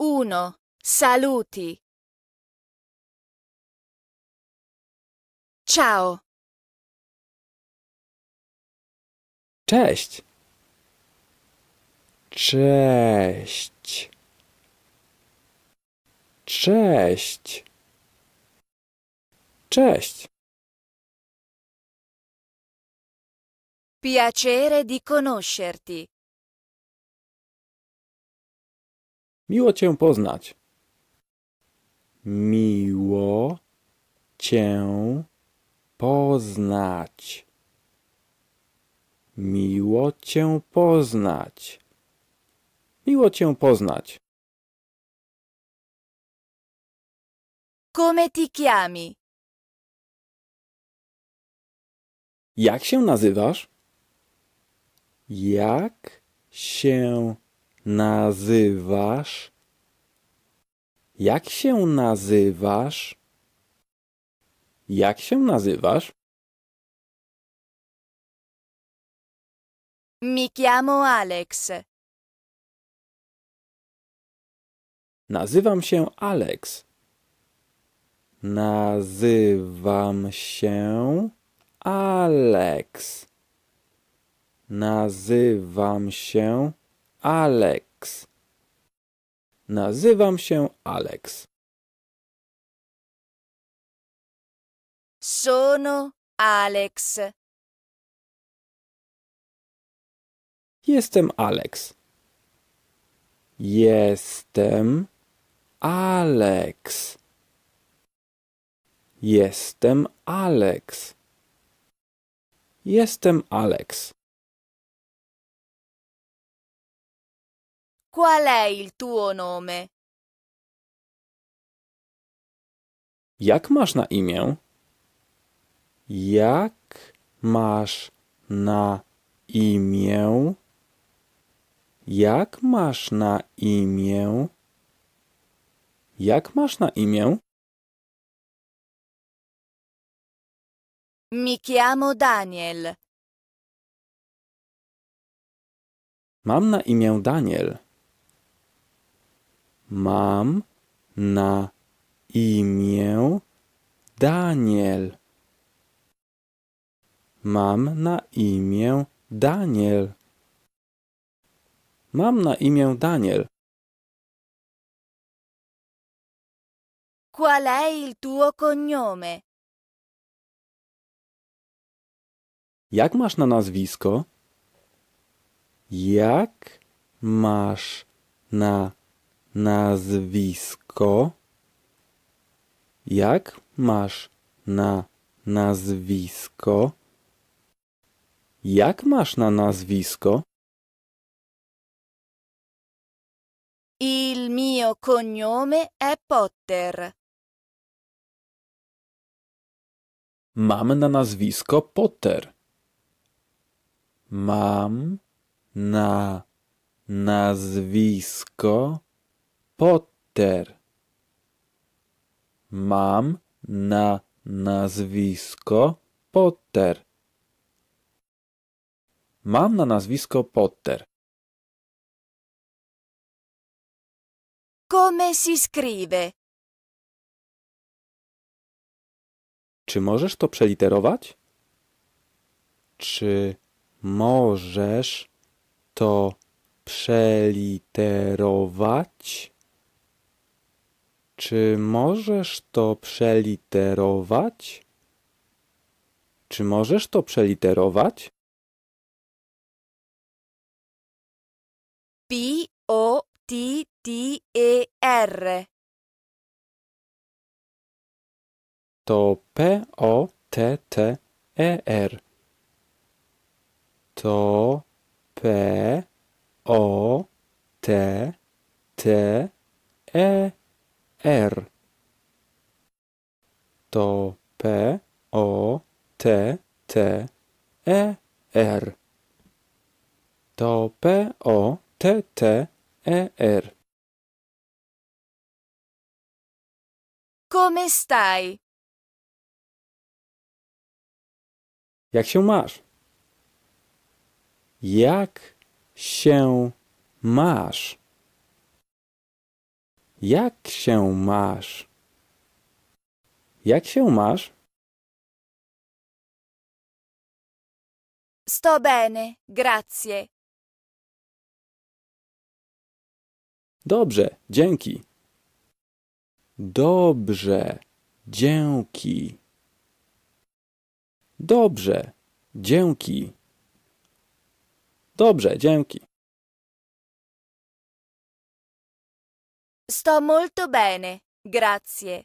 1. Saluti. Ciao. Cześć. Cześć. Cześć. Cześć. Piacere di conoscerti. Miło Cię poznać. Miło Cię poznać. Miło Cię poznać. Miło Cię poznać. Come ti chiami? Jak się nazywasz? Jak się nazywasz? Jak się nazywasz? Jak się nazywasz? Mi chiamo Alex. Nazywam się Alex. Nazywam się Alex. Nazywam się Alex. Nazywam się Alex. Sono Alex. Jestem Alex. Jestem Alex. Jestem Alex. Jestem Alex. Qual è il tuo nome? Jak masz na imię? Jak masz na imię? Jak masz na imię? Jak masz na imię? Mi chiamo Daniel. Mam na imię Daniel. Mam na imię Daniel. Mam na imię Daniel. Mam na imię Daniel. Qual è il tuo cognome? Jak masz na nazwisko? Jak masz na nazwisko. Jak masz na nazwisko? Jak masz na nazwisko? Il mio cognome è Potter. Mam na nazwisko Potter. Mam na nazwisko Potter. Mam na nazwisko Potter. Mam na nazwisko Potter. Come si scrive? Czy możesz to przeliterować? Czy możesz to przeliterować? Czy możesz to przeliterować? Czy możesz to przeliterować? B-O-T-T-E-R To P-O-T-T-E-R To P-O-T-T-E-R R. To P, O, T, T, E, R. To P, O, T, T, E, R. Come stai? Jak się masz? Jak się masz? Jak się masz? Jak się masz? Sto bene, grazie. Dobrze, dzięki. Dobrze, dzięki. Dobrze, dzięki. Dobrze, dzięki. Sto molto bene, grazie.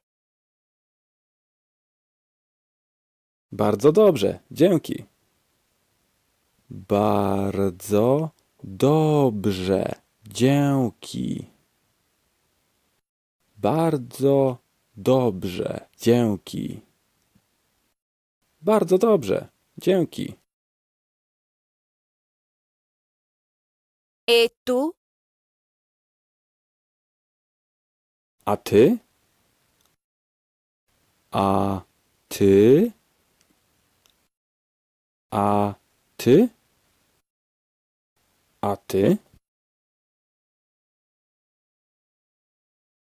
Bardzo dobrze, dzięki. Bardzo dobrze, dzięki. Bardzo dobrze, dzięki. Bardzo dobrze, dzięki. E tu? A ty? A ty? A ty? A ty?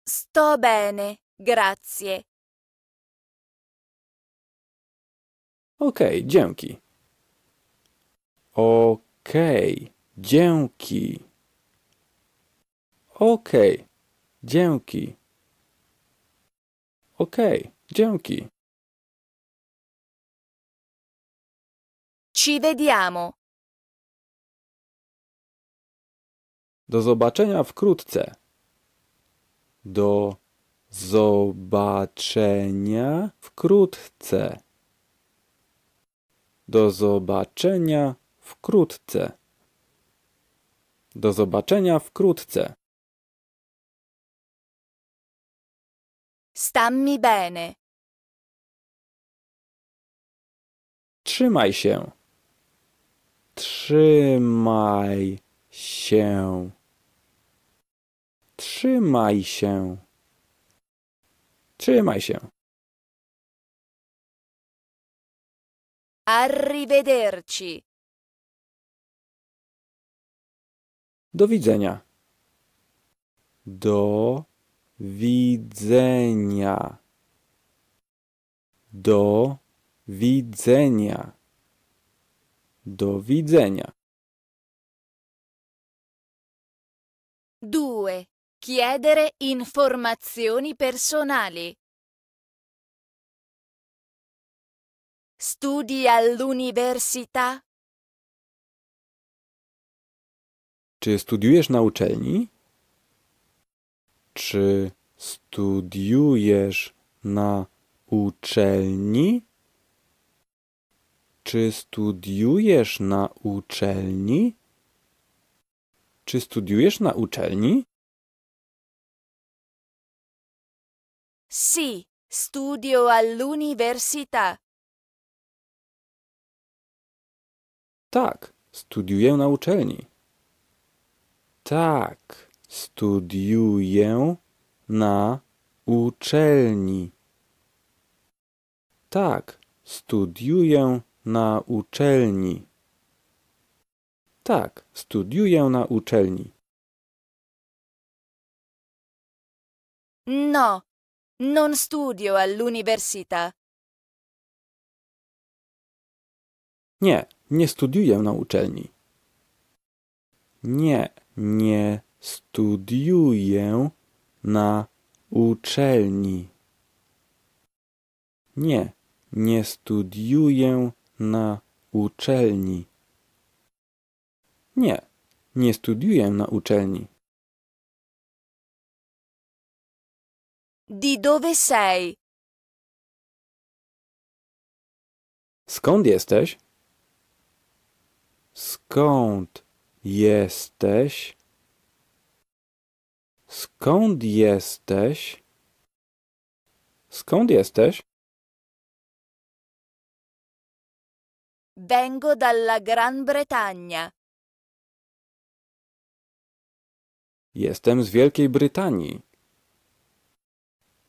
Sto bene, grazie. Okej, dzięki. Okej, dzięki. Okej, Dzięki. Okej, okay, dzięki. Ci vediamo. Do zobaczenia wkrótce. Do zobaczenia wkrótce. Do zobaczenia wkrótce. Do zobaczenia wkrótce. Stammi bene. Trzymaj się. Trzymaj się. Trzymaj się. Trzymaj się. Arrivederci. Do widzenia. Do widzenia. Do widzenia. Do widzenia. Due. Chiedere informazioni personali. Studi all'università? Czy studiujesz na uczelni? Czy studiujesz na uczelni? Czy studiujesz na uczelni? Czy studiujesz na uczelni? Sì, studio all'università. Tak, studiuję na uczelni. Tak. Studiuję na uczelni. Tak, studiuję na uczelni. Tak, studiuję na uczelni. No, non studio all'università. Nie, nie studiuję na uczelni. Nie, nie Studiuję na uczelni. Nie, nie studiuję na uczelni. Nie, nie studiuję na uczelni. Di dove sei? Skąd jesteś? Skąd jesteś? Skąd jesteś? Skąd jesteś? Vengo dalla Gran Bretagna. Jestem z Wielkiej Brytanii.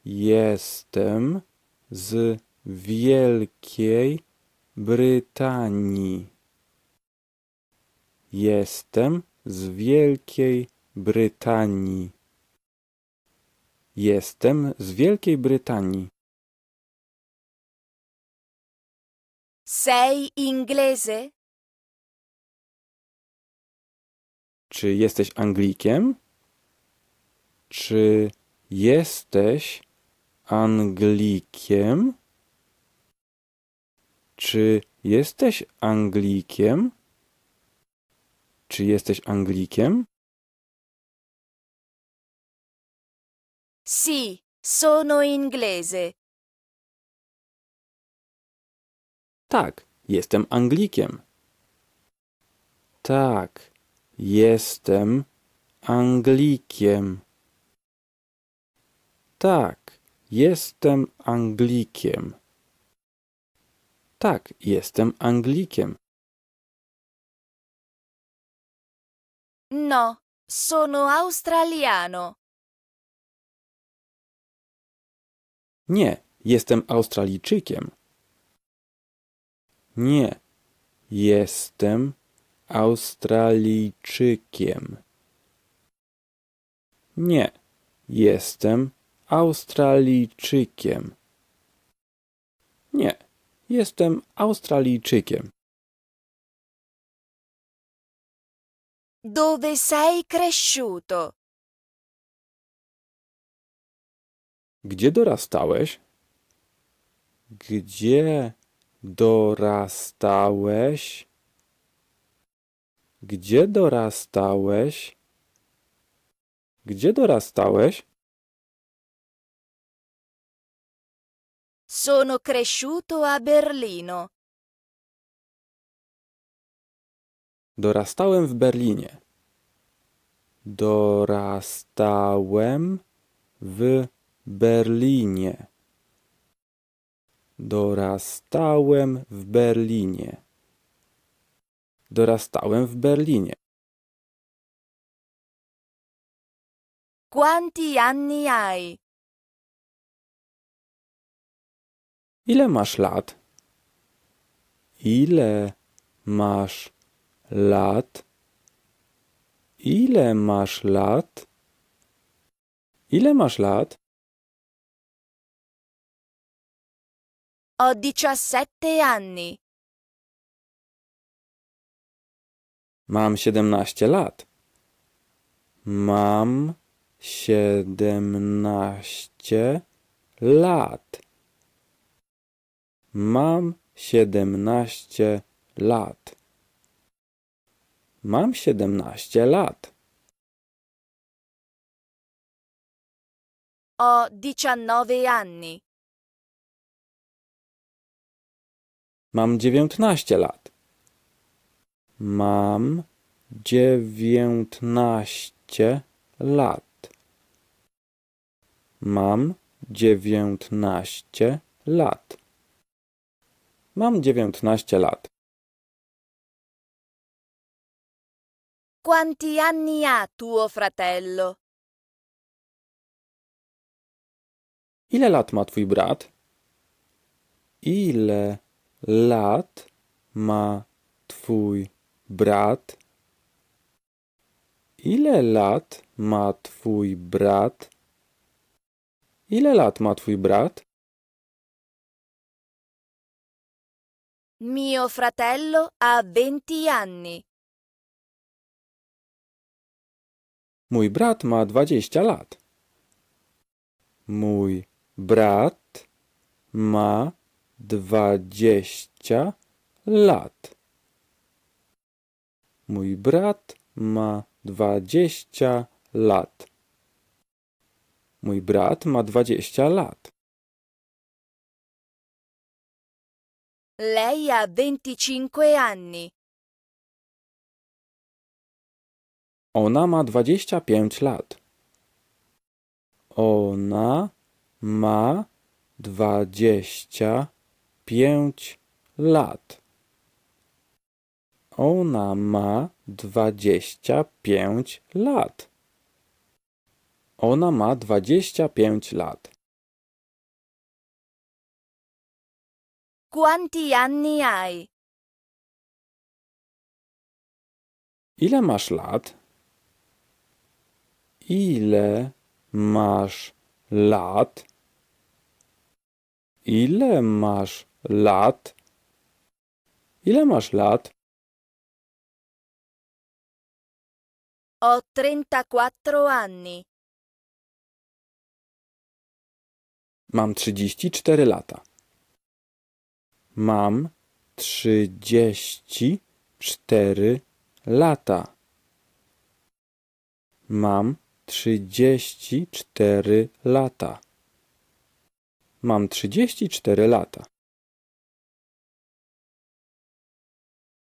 Jestem z Wielkiej Brytanii. Jestem z Wielkiej Brytanii. Jestem z Wielkiej Brytanii. Sei inglese? Czy jesteś Anglikiem? Czy jesteś Anglikiem? Czy jesteś Anglikiem? Czy jesteś Anglikiem? Sì, sono inglese. Tak, jestem Anglikiem. Tak, jestem Anglikiem. Tak, jestem Anglikiem. Tak, jestem Anglikiem. No, sono australiano. Nie, jestem Australijczykiem. Nie, jestem Australijczykiem. Nie, jestem Australijczykiem. Nie, jestem Australijczykiem. Dove sei cresciuto? Gdzie dorastałeś? Gdzie dorastałeś? Gdzie dorastałeś? Gdzie dorastałeś? Sono cresciuto a Berlino. Dorastałem w Berlinie. Dorastałem w Berlinie. Dorastałem w Berlinie. Dorastałem w Berlinie. Quanti anni hai? Ile masz lat? Ile masz lat? Ile masz lat? Ile masz lat? Ho diciassette anni. Mam siedemnaście lat. Mam siedemnaście lat. Mam siedemnaście lat. Mam 17 lat. Ho 19 anni. Mam dziewiętnaście lat. Mam dziewiętnaście lat. Mam dziewiętnaście lat. Mam dziewiętnaście lat. Quanti anni ha tuo fratello? Ile lat ma twój brat? Ile lat ma twój brat? Ile lat ma twój brat? Ile lat ma twój brat? Mio fratello ha 20 anni. Mój brat ma 20 lat. Mój brat ma dwadzieścia lat. Mój brat ma dwadzieścia lat. Mój brat ma dwadzieścia lat. Lei ha venticinque anni. Ona ma pięć lat. Ona ma dwadzieścia pięć lat. Ona ma dwadzieścia pięć lat. Ona ma dwadzieścia pięć lat. Quanti anni hai? Ile masz lat? Ile masz lat? Ile masz lat? Ile masz lat? Ho 34 anni. Mam 34 lata. Mam 34 lata. Mam 34 lata. Mam 34 lata.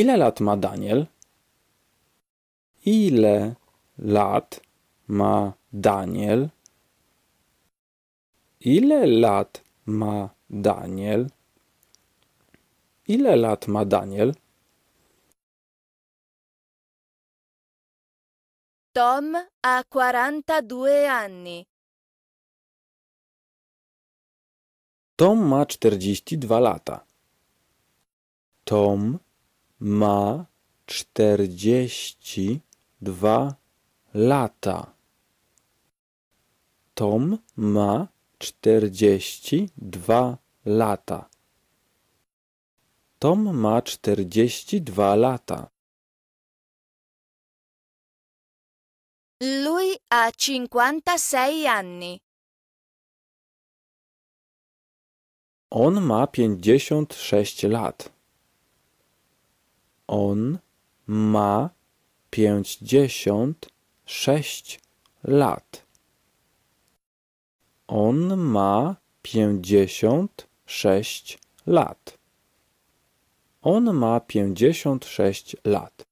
Ile lat ma Daniel? Ile lat ma Daniel? Ile lat ma Daniel? Ile lat ma Daniel? Tom ha 42 anni. Tom ma 42 lata. Tom ma czterdzieści dwa lata. Tom ma czterdzieści dwa lata. Tom ma czterdzieści dwa lata. Lui ha cinquantasei anni. On ma pięćdziesiąt sześć lat. On ma pięćdziesiąt sześć lat. On ma pięćdziesiąt sześć lat. On ma pięćdziesiąt sześć lat.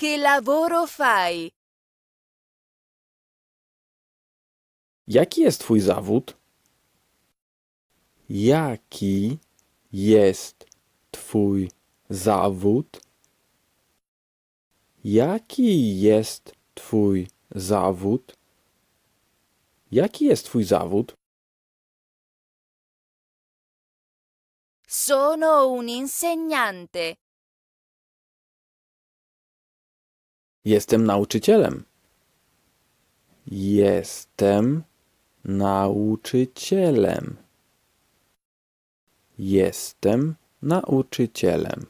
Che lavoro fai? Jaki jest twój zawód? Jaki jest Twój zawód? Jaki jest Twój zawód? Jaki jest Twój zawód? Sono un insegnante. Jestem nauczycielem. Jestem nauczycielem. Jestem nauczycielem.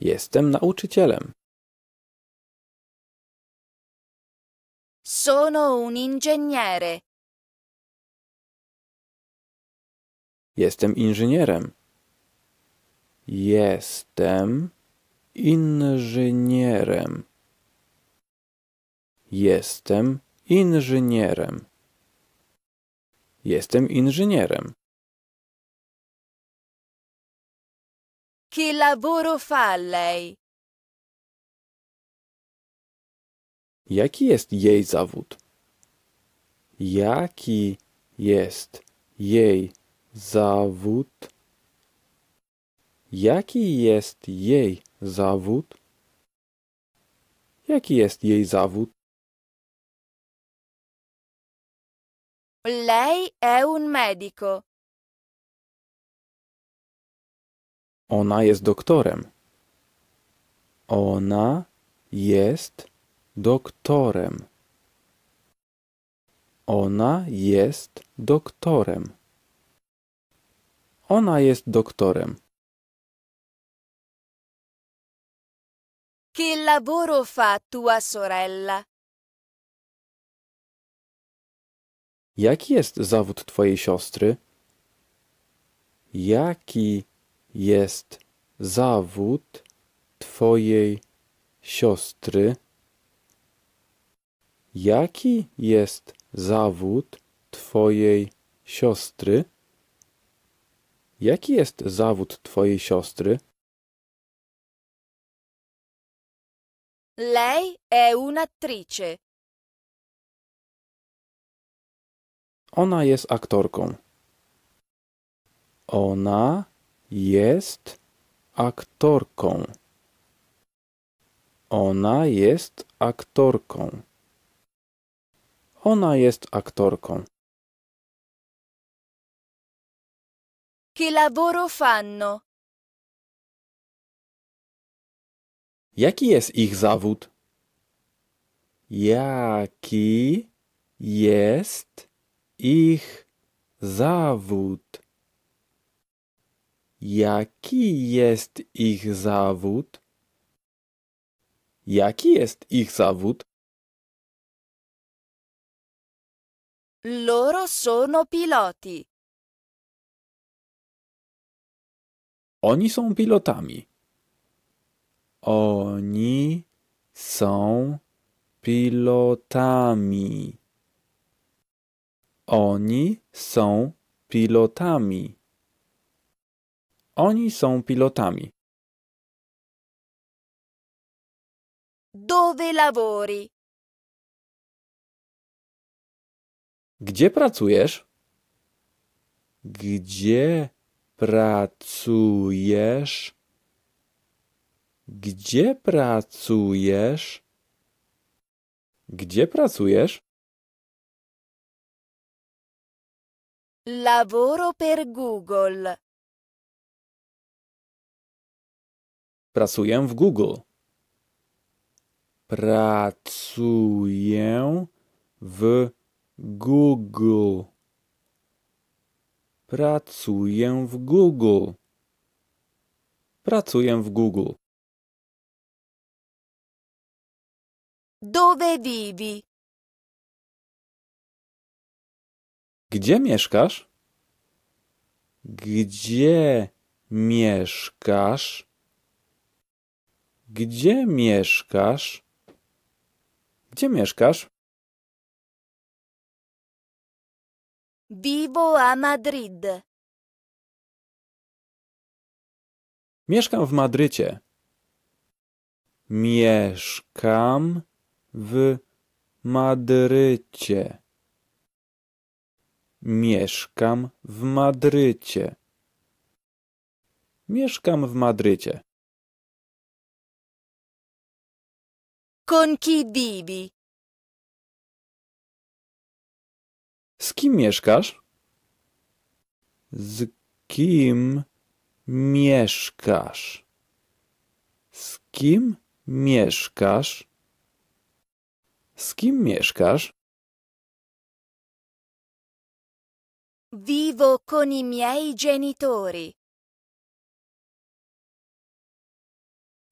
Jestem nauczycielem. Sono un ingegnere. Jestem inżynierem. Jestem inżynierem. Jestem inżynierem. Jestem inżynierem. Che lavoro fa lei? Jaki jest jej zawód? Jaki jest jej zawód? Jaki jest jej zawód? Jaki jest jej zawód? Lei è un medico. Ona jest doktorem. Ona jest doktorem. Ona jest doktorem. Ona jest doktorem. Che lavoro fa tua sorella? Jaki jest zawód twojej siostry? Jaki jest zawód twojej siostry? Jaki jest zawód twojej siostry? Jaki jest zawód twojej siostry? Lei è un'attrice. Ona jest aktorką. Ona jest aktorką. Ona jest aktorką. Ona jest aktorką. Che lavoro fanno? Jaki jest ich zawód? Jaki jest ich zawód? Jaki jest ich zawód? Jaki jest ich zawód? Loro sono piloti. Oni są pilotami. Oni są pilotami. Oni są pilotami. Oni są pilotami. Dove lavori? Gdzie pracujesz? Gdzie pracujesz? Gdzie pracujesz? Gdzie pracujesz? Lavoro per Google. Pracuję w Google. Pracuję w Google. Pracuję w Google. Pracuję w Google. Dove vivi? Gdzie mieszkasz? Gdzie mieszkasz? Gdzie mieszkasz? Gdzie mieszkasz? Vivo a Madrid. Mieszkam w Madrycie. Mieszkam w Madrycie. Mieszkam w Madrycie. Mieszkam w Madrycie. Con chi vivi? Z kim mieszkasz? Z kim mieszkasz? Z kim mieszkasz? Z kim mieszkasz? Vivo con i miei genitori.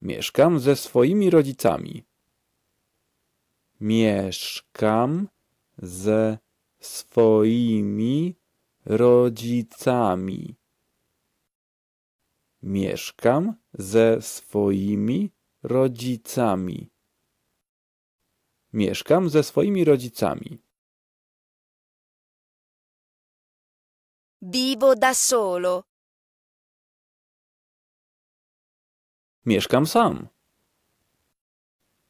Mieszkam ze swoimi rodzicami. Mieszkam ze swoimi rodzicami. Mieszkam ze swoimi rodzicami. Mieszkam ze swoimi rodzicami. Vivo da solo. Mieszkam sam.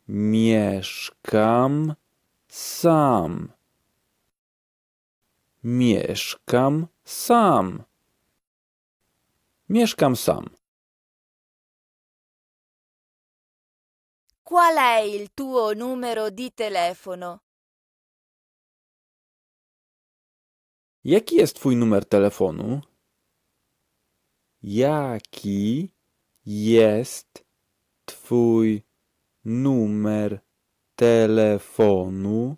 Mieszkam sam. Mieszkam sam. Mieszkam sam. Qual è il tuo numero di telefono? Jaki jest twój numer telefonu? Jaki jest twój numer telefonu?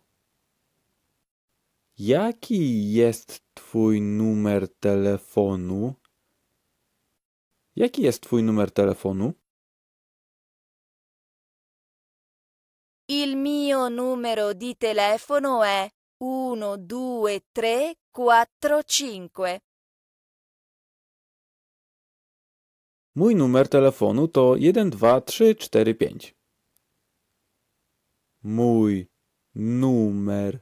Jaki jest twój numer telefonu? Jaki jest twój numer telefonu? Il mio numero di telefono è 5. Mój numer telefonu to 5. Mój numer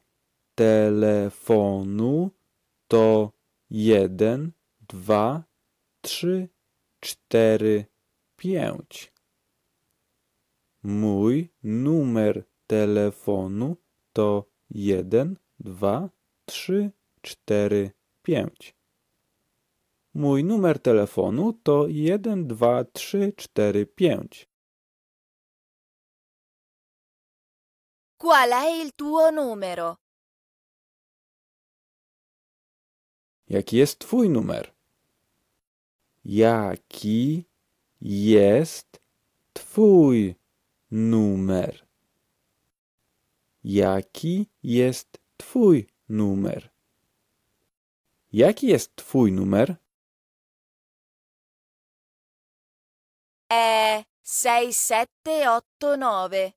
telefonu to jeden, 2 trzy, cztery, pięć. Mój numer telefonu to jeden, dwa, trzy, cztery, pięć. Mój numer telefonu to jeden, dwa, trzy, cztery, pięć. Qual è il tuo numero? Jaki jest twój numer? Jaki jest twój numer? Jaki jest twój numer? Jaki jest twój numer? È 6789.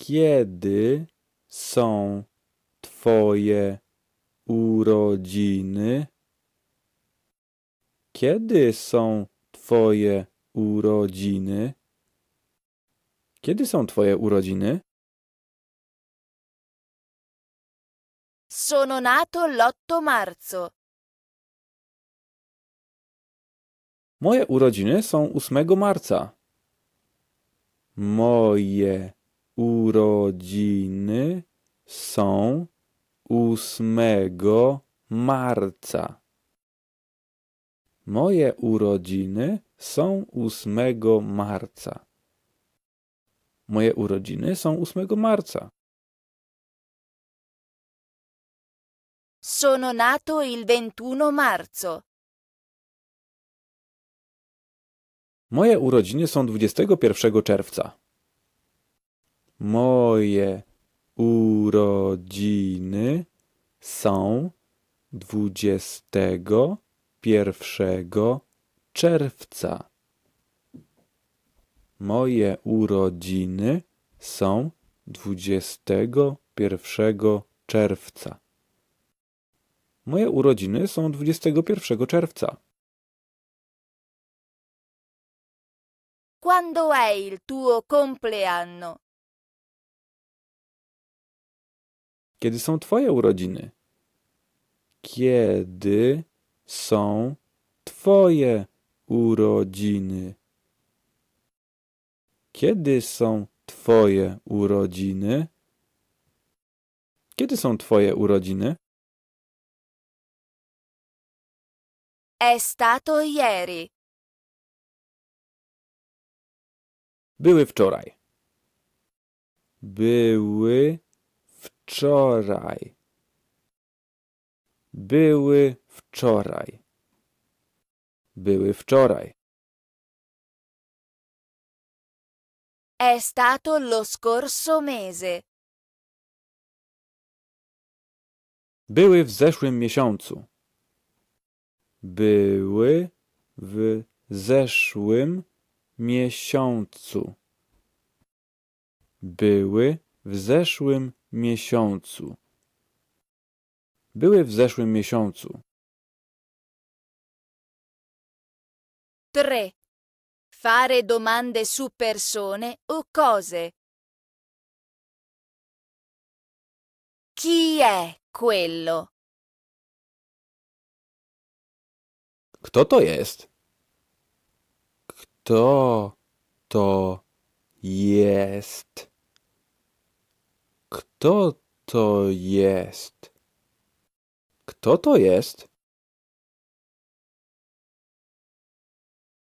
Kiedy są Twoje urodziny? Kiedy są Twoje urodziny? Kiedy są Twoje urodziny? Sono nato l'8 marzo. Moje urodziny są 8 marca. Moje urodziny są ósmego marca. Moje urodziny są ósmego marca. Moje urodziny są ósmego marca. Sono nato il 21 marzo. Moje urodziny są 21 czerwca. Moje urodziny są dwudziestego pierwszego czerwca. Moje urodziny są dwudziestego pierwszego czerwca. Moje urodziny są dwudziestego pierwszego czerwca. Quando è il tuo compleanno? Kiedy są Twoje urodziny? Kiedy są Twoje urodziny? Kiedy są Twoje urodziny? Kiedy są Twoje urodziny? È stato ieri. Były wczoraj. Były wczoraj. Były wczoraj. Były wczoraj. È stato lo scorso mese. Były w zeszłym miesiącu. Były w zeszłym miesiącu. Były w zeszłym miesiącu. Były w zeszłym miesiącu. Tre. Fare domande su persone o cose. Chi è quello? Kto to jest? Kto to jest? Kto to jest? Kto to jest?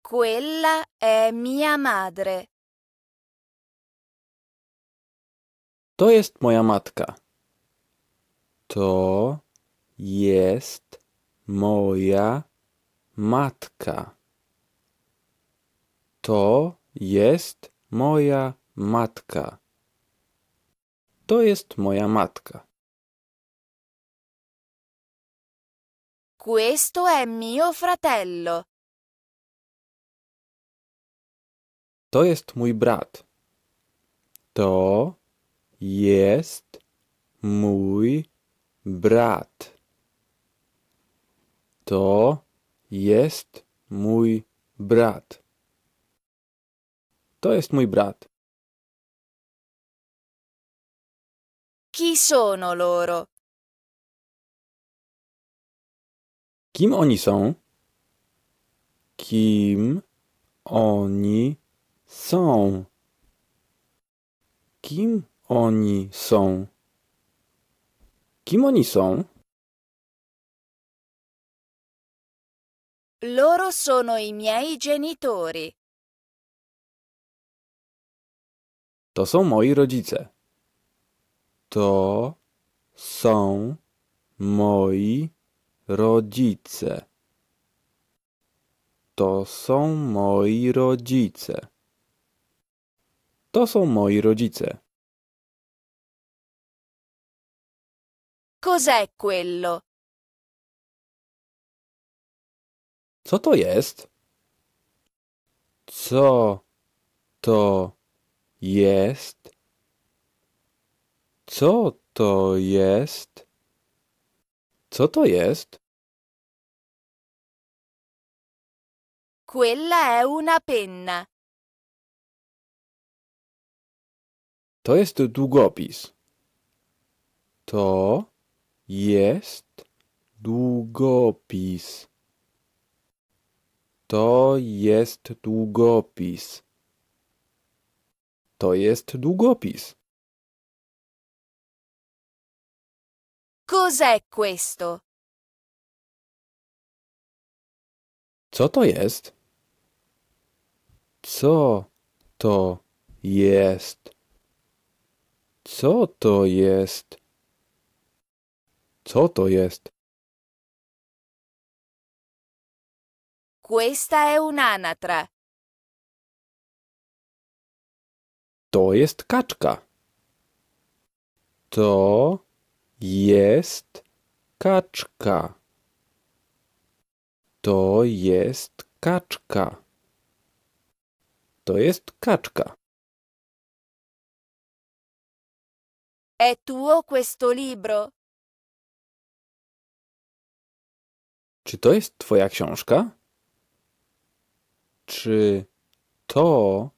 Quella è mia madre. To jest moja matka. To jest moja matka. To jest moja matka. To jest moja matka. Questo è mio fratello. To jest mój brat. To jest mój brat. To jest mój brat. To jest mój brat. Chi sono loro? Kim oni są? Kim oni są? Kim oni są? Kim oni są? Loro sono i miei genitori. To są moi rodzice. To są moi rodzice. To są moi rodzice. To są moi rodzice. Cos'è quello? Co to jest? Co to jest? Co to jest? Co to jest? Quella è una penna. To jest długopis. To jest długopis. To jest długopis. To jest długopis. Cos'è questo? Co to jest? Co to jest? Co to jest? Co to jest? Questa è un'anatra. To jest kaczka. To jest kaczka. To jest kaczka. To jest kaczka. È tuo questo libro? Czy to jest twoja książka? Czy to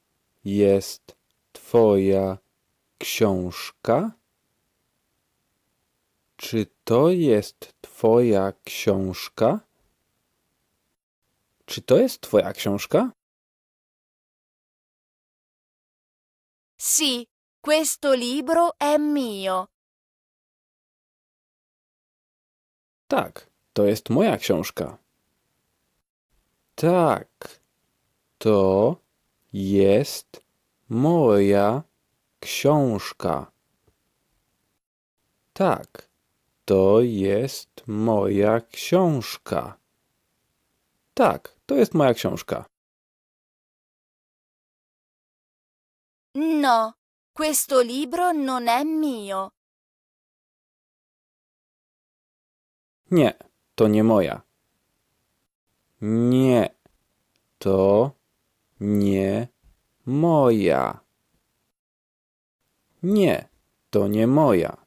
jest twoja książka? Czy to jest twoja książka? Czy to jest twoja książka? Sì, questo libro è mio. Tak, to jest moja książka. Tak, to jest moja książka. Tak. To jest moja książka. Tak, to jest moja książka. No, questo libro non è mio. Nie, to nie moja. Nie, to nie moja. Nie, to nie moja.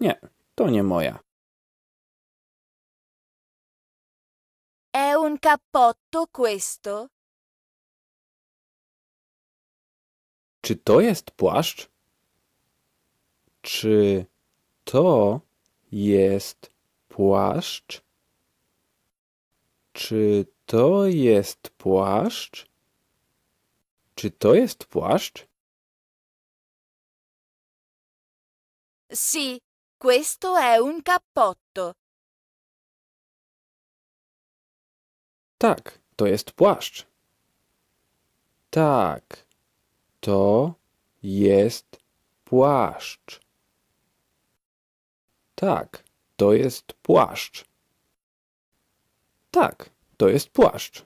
Nie, to nie moja. È un cappotto questo? Czy to jest płaszcz? Czy to jest płaszcz? Czy to jest płaszcz? Czy to jest płaszcz? Si. Questo è un cappotto. Tak, to jest płaszcz. Tak, to jest płaszcz. Tak, to jest płaszcz. Tak, to jest płaszcz.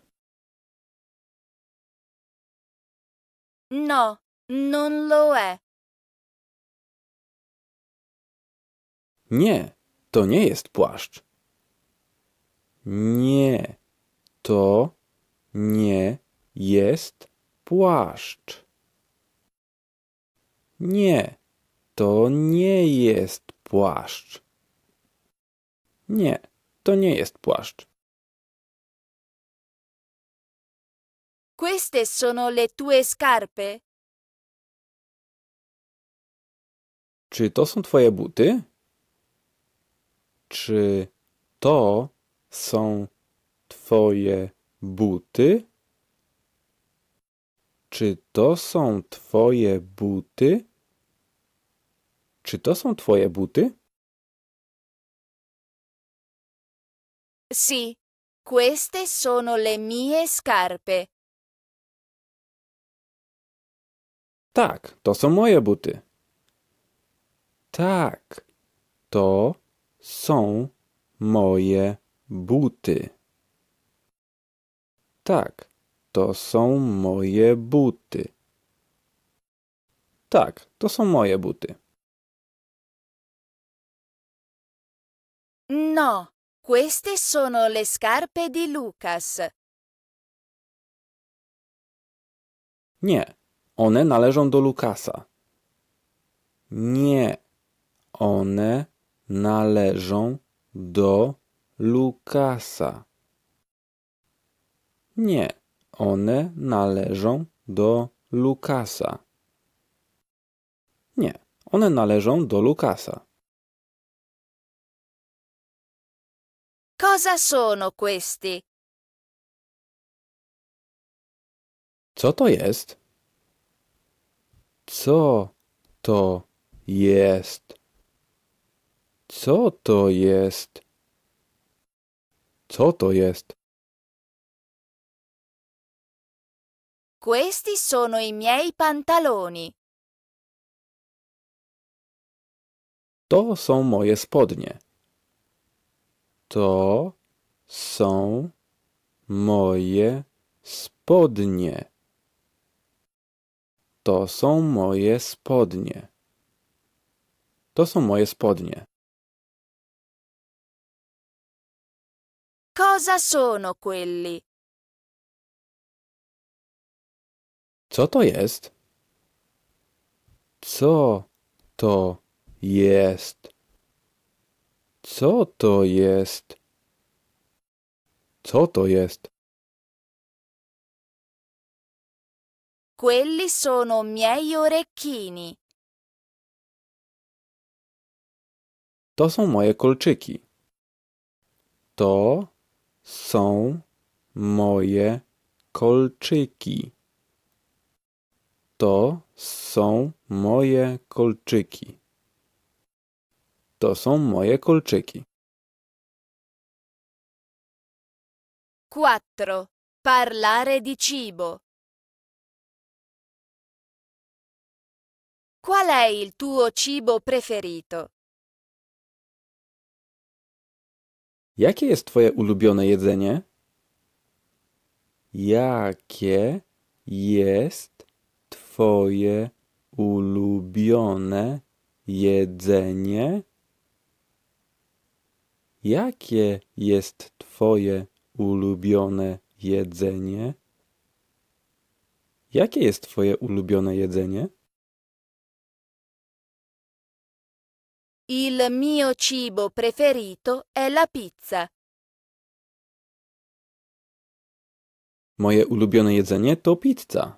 No, non lo è. Nie, to nie jest płaszcz. Nie, to nie jest płaszcz. Nie, to nie jest płaszcz. Nie, to nie jest płaszcz. Queste sono le tue scarpe? Czy to są twoje buty? Czy to są twoje buty? Czy to są twoje buty? Czy to są twoje buty? Sì, queste sono le mie scarpe. Tak, to są moje buty. Tak, to są moje buty? Tak, to są moje buty. Tak, to są moje buty. No, queste sono le scarpe di Lucas. Nie, one należą do Lukasa. Nie, one należą do Lukasa. Nie, one należą do Lukasa. Nie, one należą do Lukasa. Cosa sono questi? Co to jest? Co to jest? Co to jest? Co to jest? Questi sono i miei pantaloni. To są moje spodnie. To są moje spodnie. To są moje spodnie. To są moje spodnie. Cosa sono quelli? Co to jest? Co to jest? Co to jest? Co to jest? Quelli sono miei orecchini. To są moje kolczyki. To są moje kolczyki. To są moje kolczyki. To są moje kolczyki. Quattro. Parlare di cibo. Qual è il tuo cibo preferito? Jakie jest twoje ulubione jedzenie? Jakie jest twoje ulubione jedzenie? Jakie jest twoje ulubione jedzenie? Jakie jest twoje ulubione jedzenie? Il mio cibo preferito è la pizza. Moje ulubione jedzenie to pizza.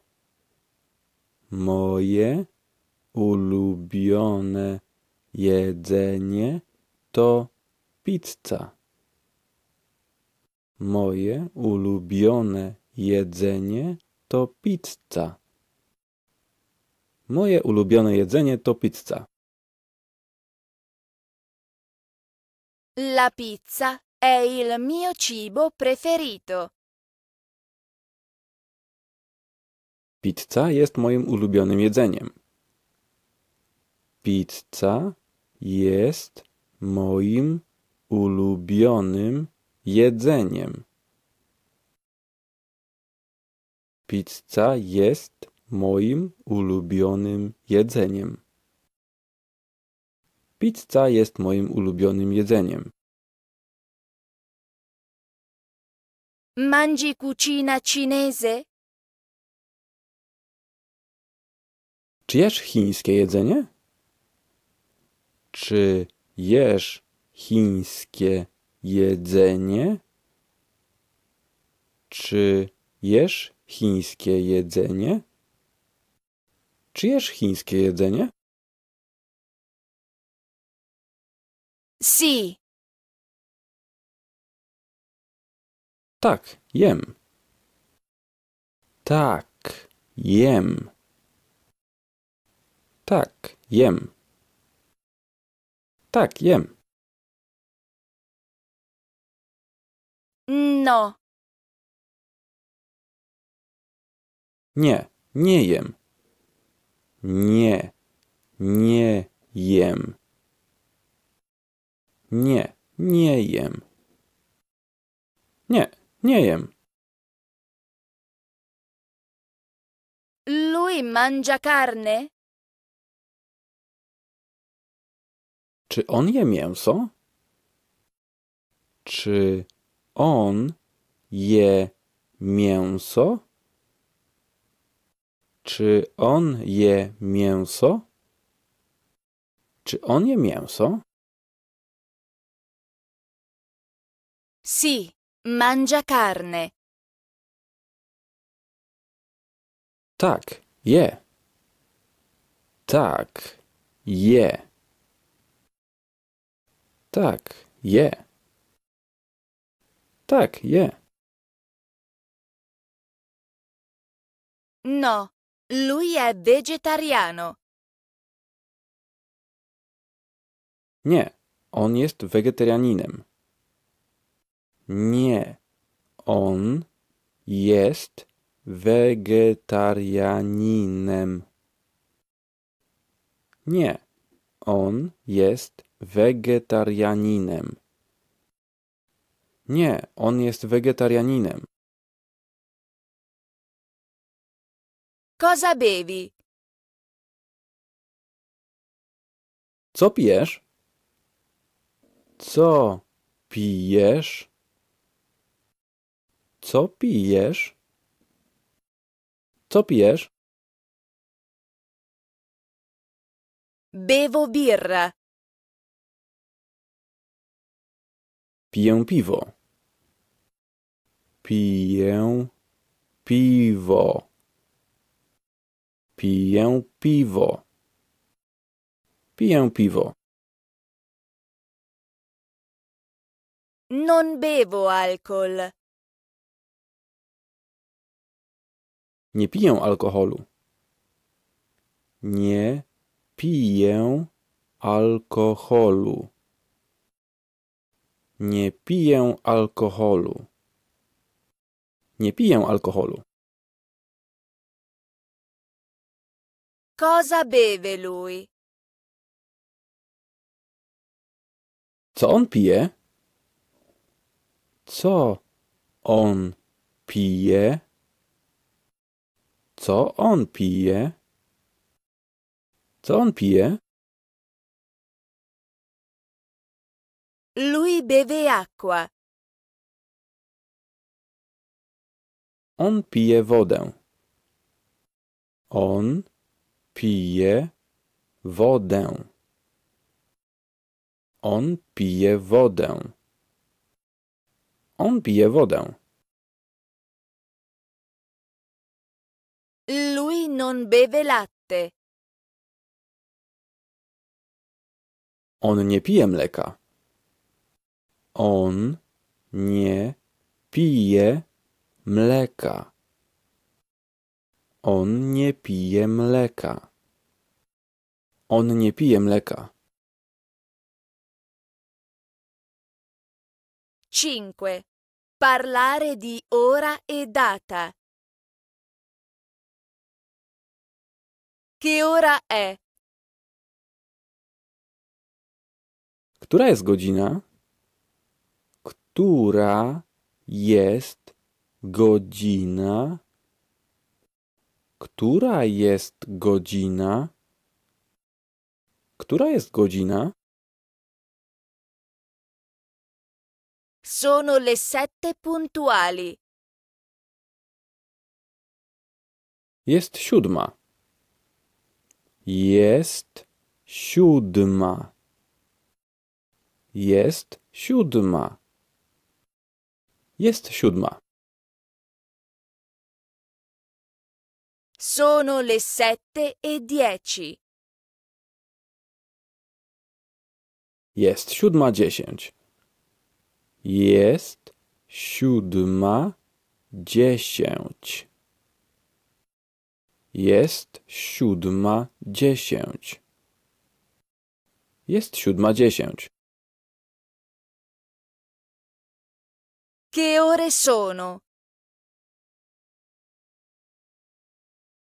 Moje ulubione jedzenie to pizza. Moje ulubione jedzenie to pizza. Moje ulubione jedzenie to pizza. La pizza è il mio cibo preferito. Pizza jest moim ulubionym jedzeniem. Pizza jest moim ulubionym jedzeniem. Pizza jest moim ulubionym jedzeniem. Pizza jest moim ulubionym jedzeniem. Mangi cucina cinese? Czy jesz chińskie jedzenie? Czy jesz chińskie jedzenie? Czy jesz chińskie jedzenie? Czy jesz chińskie jedzenie? Si. Tak, jem. Tak, jem. Tak, jem. Tak, jem. No. Nie, nie jem. Nie, nie jem. Nie, nie jem. Nie, nie jem. Lui mangia carne? Czy on je mięso? Czy on je mięso? Czy on je mięso? Czy on je mięso? Sì, mangia carne. Tak, je. Tak, je. Tak, je. Tak, je. No, lui è vegetariano. Nie, on jest wegetarianinem. Nie. On jest wegetarianinem. Nie. On jest wegetarianinem. Nie, on jest wegetarianinem. Cosa bevi? Co pijesz? Co pijesz? Co pijesz? Co pijesz? Bevo birra. Piję piwo. Piję piwo. Piję piwo. Piję piwo. Non bevo alcol. Nie piję alkoholu. Nie piję alkoholu. Nie piję alkoholu. Nie piję alkoholu. Cosa beve lui? Co on pije? Co on pije? Co on pije? Co on pije? Lui beve acqua. On pije wodę. On pije wodę. On pije wodę. On pije wodę. Lui non beve latte. On nie pije mleka. On nie pije mleka. On nie pije mleka. On nie pije mleka. 5. Parlare di ora e data. Która jest godzina? Która jest godzina? Która jest godzina? Która jest godzina? Sono le sette puntuali. Jest siódma jest siódma. Jest siódma. Jest siódma. Sono le sette e dieci. Jest siódma dziesięć. Jest siódma dziesięć. Jest siódma dziesięć. Jest siódma dziesięć. Che ore sono?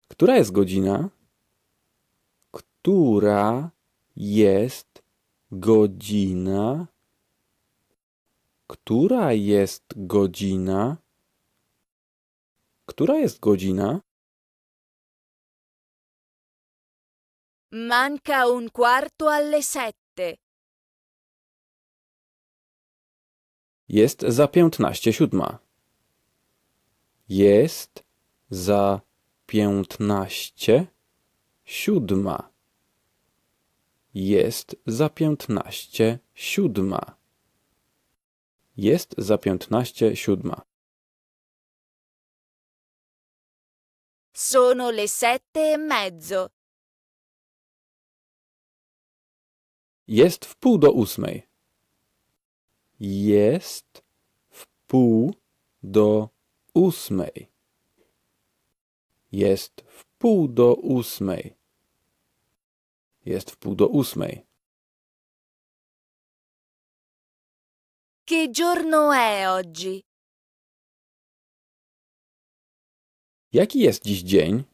Która jest godzina? Która jest godzina? Która jest godzina? Która jest godzina? Manca un quarto alle sette. Jest za piętnaście siódma. Jest za piętnaście siódma. Jest za piętnaście siódma. Jest za piętnaście siódma. Sono le sette e mezzo. Jest w pół do ósmej. Jest w pół do ósmej. Jest w pół do ósmej. Jest w pół do ósmej. Che giorno è oggi? Jaki jest dziś dzień?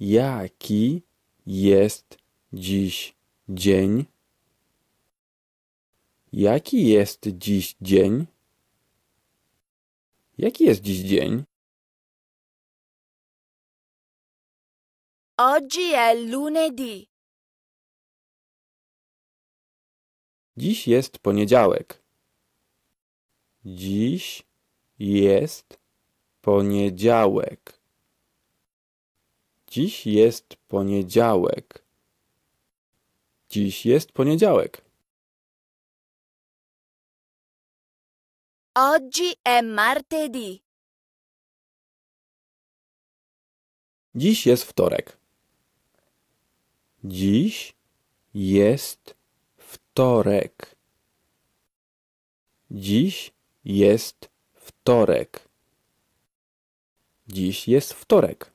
Jaki jest dziś dzień? Jaki jest dziś dzień? Jaki jest dziś dzień? Oggi è lunedì. Dziś jest poniedziałek. Dziś jest poniedziałek. Dziś jest poniedziałek. Dziś jest poniedziałek. Oggi è martedì. Dziś jest wtorek. Dziś jest wtorek. Dziś jest wtorek. Dziś jest wtorek.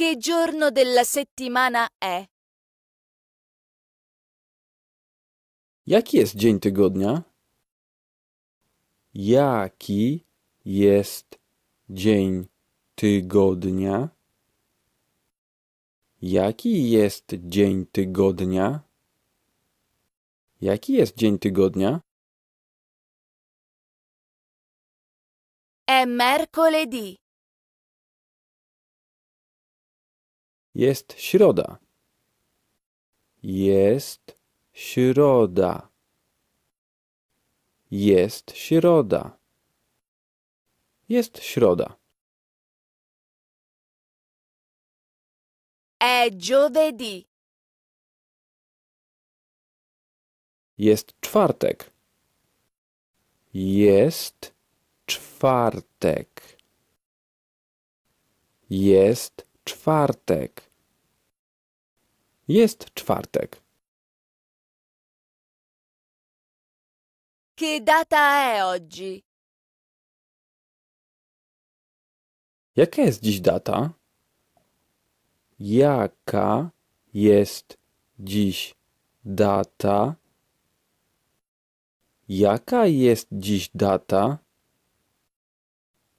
Che giorno della settimana è? Jaki jest dzień tygodnia? Jaki jest dzień tygodnia? Jaki jest dzień tygodnia? Jaki jest dzień tygodnia? È mercoledì. Jest środa. Jest środa. Jest środa. Jest środa. È giovedì. Jest czwartek. Jest czwartek. Jest czwartek. Jest czwartek. Che data è oggi? Jaka jest dziś data? Jaka jest dziś data? Jaka jest dziś data?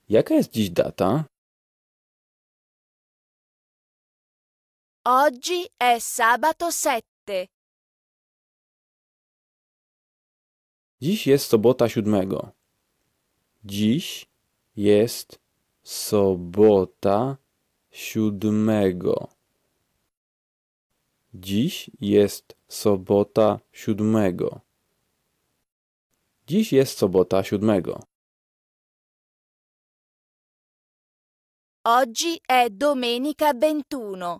Jaka jest dziś data? Oggi è sabato 7. Dziś jest sobota siódmego. Dziś jest sobota siódmego. Dziś jest sobota siódmego. Dziś jest sobota siódmego. Oggi è domenica 21.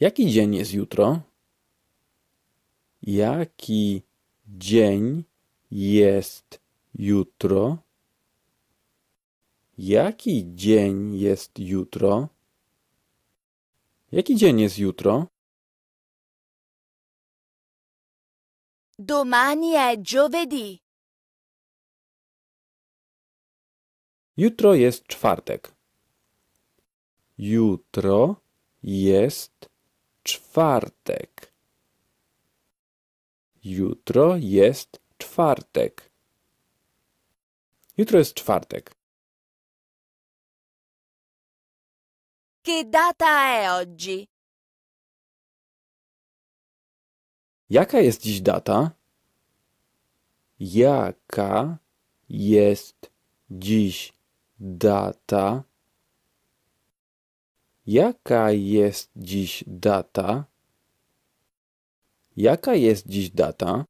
Jaki dzień jest jutro? Jaki dzień jest jutro? Jaki dzień jest jutro? Jaki dzień jest jutro? Domani è giovedì. Jutro jest czwartek. Jutro jest czwartek. Jutro jest czwartek. Jutro jest czwartek. Che data è oggi? Jaka jest dziś data? Jaka jest dziś data? Jaka jest dziś data? Jaka jest dziś data?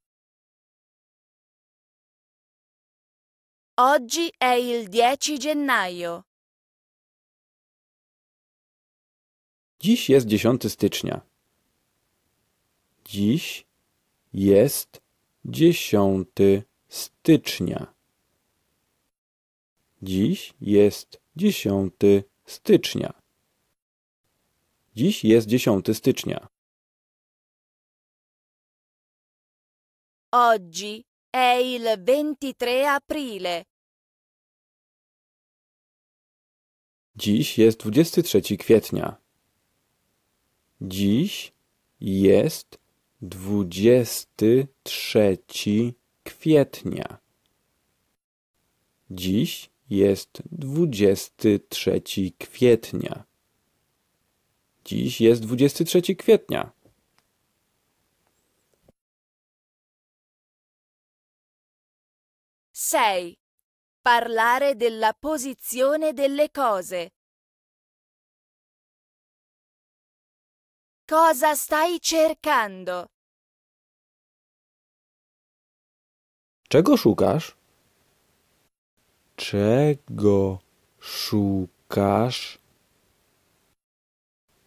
Oggi è il 10 gennaio. Dziś jest 10 stycznia. Dziś jest 10 stycznia. Dziś jest 10 stycznia. Dziś jest 10 stycznia. Oggi è il 23 aprile. Dziś jest 23 kwietnia. Dziś jest 23 kwietnia. Dziś jest 23 kwietnia. Dziś jest dwudziesty trzeci kwietnia. Sei. Parlare della posizione delle cose. Cosa stai cercando? Czego szukasz? Czego szukasz?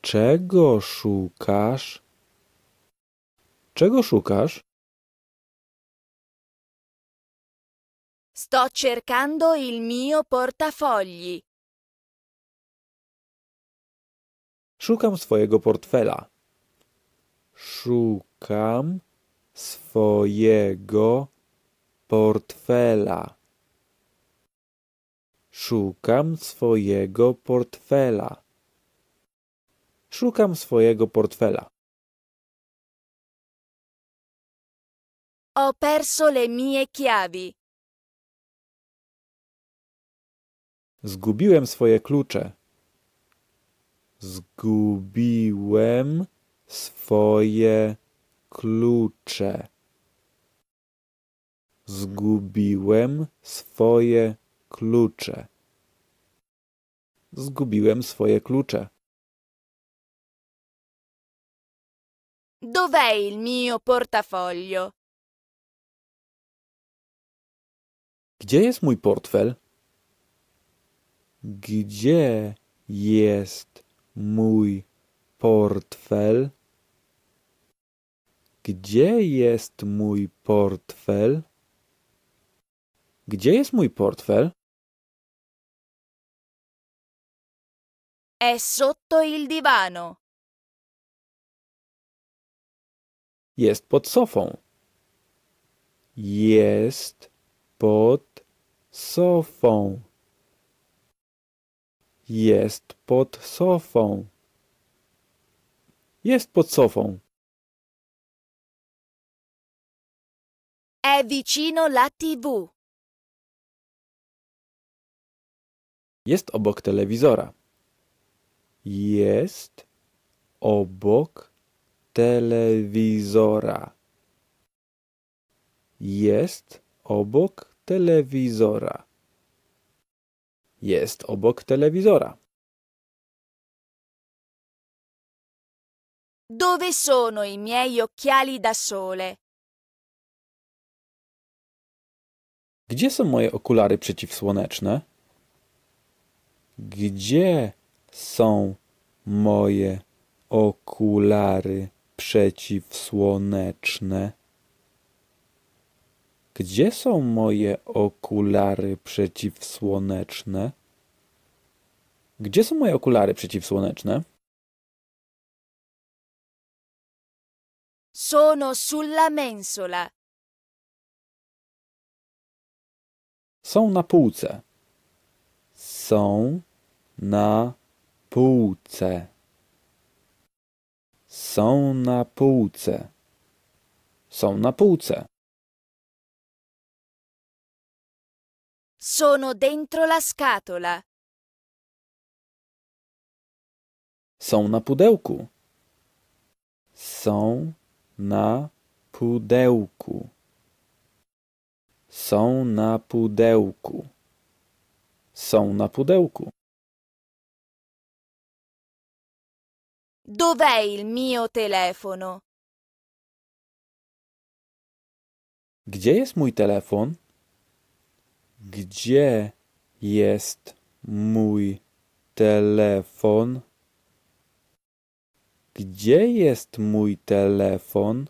Czego szukasz? Czego szukasz? Sto cercando il mio portafogli. Szukam swojego portfela. Szukam swojego portfela. Szukam swojego portfela. Szukam swojego portfela. Ho perso le mie chiavi. Zgubiłem swoje klucze. Zgubiłem swoje klucze. Zgubiłem swoje klucze. Zgubiłem swoje klucze. Dov'è il mio portafoglio? Gdzie jest mój portfel? Gdzie jest mój portfel? Gdzie jest mój portfel? Gdzie jest mój portfel? È sotto il divano. jest pod sofą. Jest pod sofą. Jest pod sofą. Jest pod sofą. È vicino la TV. Jest obok telewizora. Jest obok telewizora. Jest obok telewizora. Jest obok telewizora. Dove sono i miei occhiali da sole? Gdzie są moje okulary przeciwsłoneczne? Gdzie są moje okulary? przeciwsłoneczne. Gdzie są moje okulary przeciwsłoneczne? Gdzie są moje okulary przeciwsłoneczne? Sono sulla mensola. Są na półce. Są na półce. Są na półce. Są na półce. Sono dentro la scatola. Są na pudełku. Są na pudełku. Są na pudełku. Są na pudełku. Dov'è il mio telefono? Gdzie jest mój telefon? Gdzie jest mój telefon? Gdzie jest mój telefon?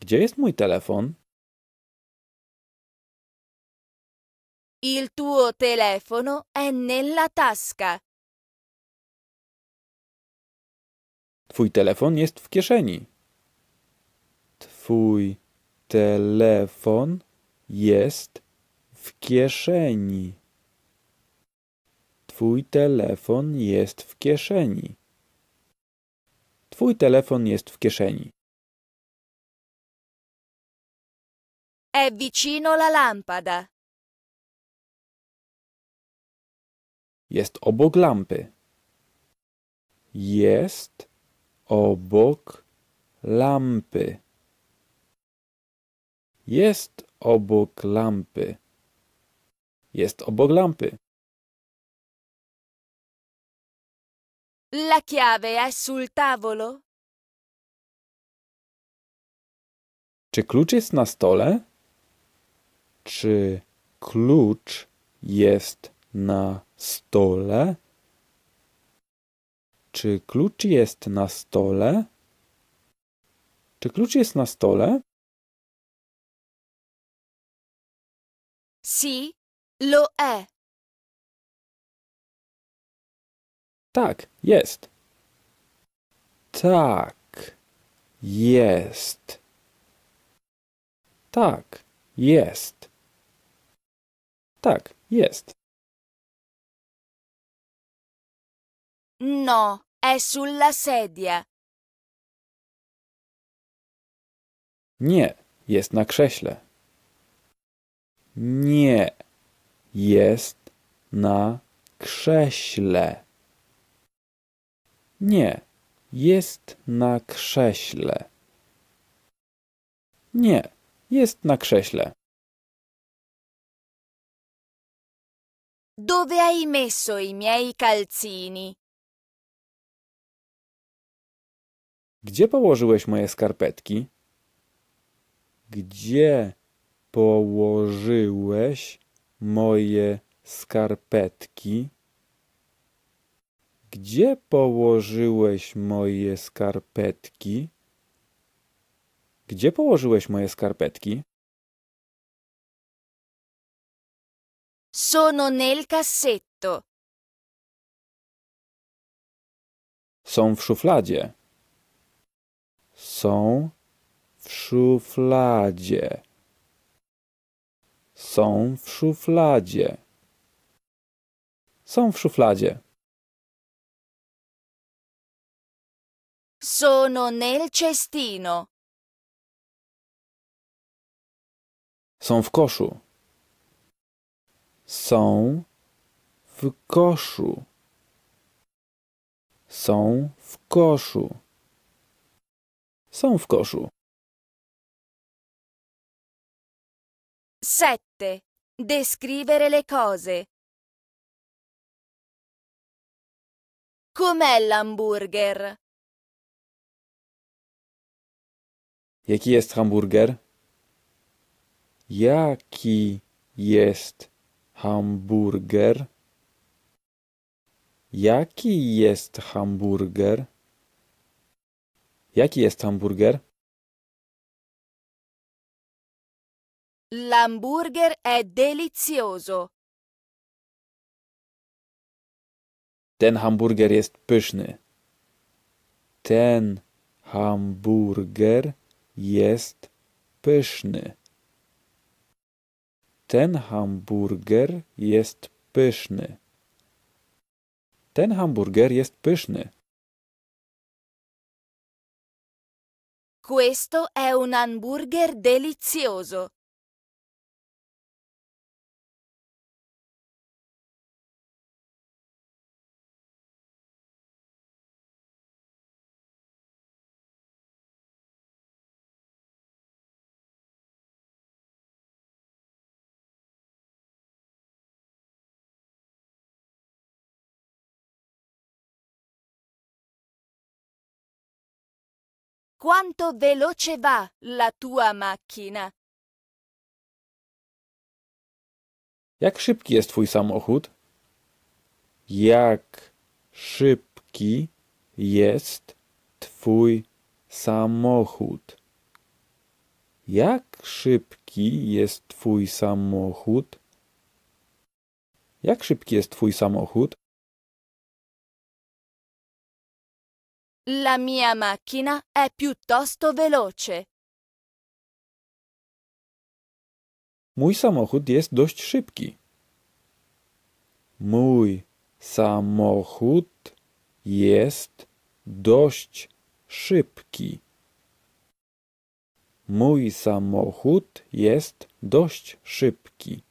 Gdzie jest mój telefon? Il tuo telefono è nella tasca. Twój telefon jest w kieszeni. Twój telefon jest w kieszeni. Twój telefon jest w kieszeni. Twój telefon jest w kieszeni. È vicino la lampada. Jest obok lampy. Jest obok lampy. Jest obok lampy. Jest obok lampy. La chiave è sul tavolo? Czy klucz jest na stole? Czy klucz jest na stole? Czy klucz jest na stole? Czy klucz jest na stole? Sì, lo è. Tak, jest. Tak, jest. Tak, jest. Tak, jest. No. È sulla sedia. Nie, jest na krześle. Nie, jest na krześle. Nie, jest na krześle. Nie, jest na krześle. Dove hai messo i miei calzini? Gdzie położyłeś moje skarpetki? Gdzie położyłeś moje skarpetki? Gdzie położyłeś moje skarpetki? Gdzie położyłeś moje skarpetki? Sono nel cassetto. Są w szufladzie są w szufladzie. Są w szufladzie. Są w szufladzie. Sono nel cestino. Są w koszu. Są w koszu. Są w koszu. Są w koszu. Sette. Descrivere le cose. Com'è l'hamburger? Jaki jest hamburger? Jaki jest hamburger? Jaki jest hamburger? Jaki jest hamburger? L'hamburger è delizioso. Ten hamburger jest pyszny. Ten hamburger jest pyszny. Ten hamburger jest pyszny. Ten hamburger jest pyszny. Questo è un hamburger delizioso! Quanto veloce va la tua macchina? Jak szybki jest twój samochód? Jak szybki jest twój samochód? Jak szybki jest twój samochód? Jak szybki jest twój samochód? La mia macchina è piuttosto veloce. Mój samochód jest dość szybki. Mój samochód jest dość szybki. Mój samochód jest dość szybki.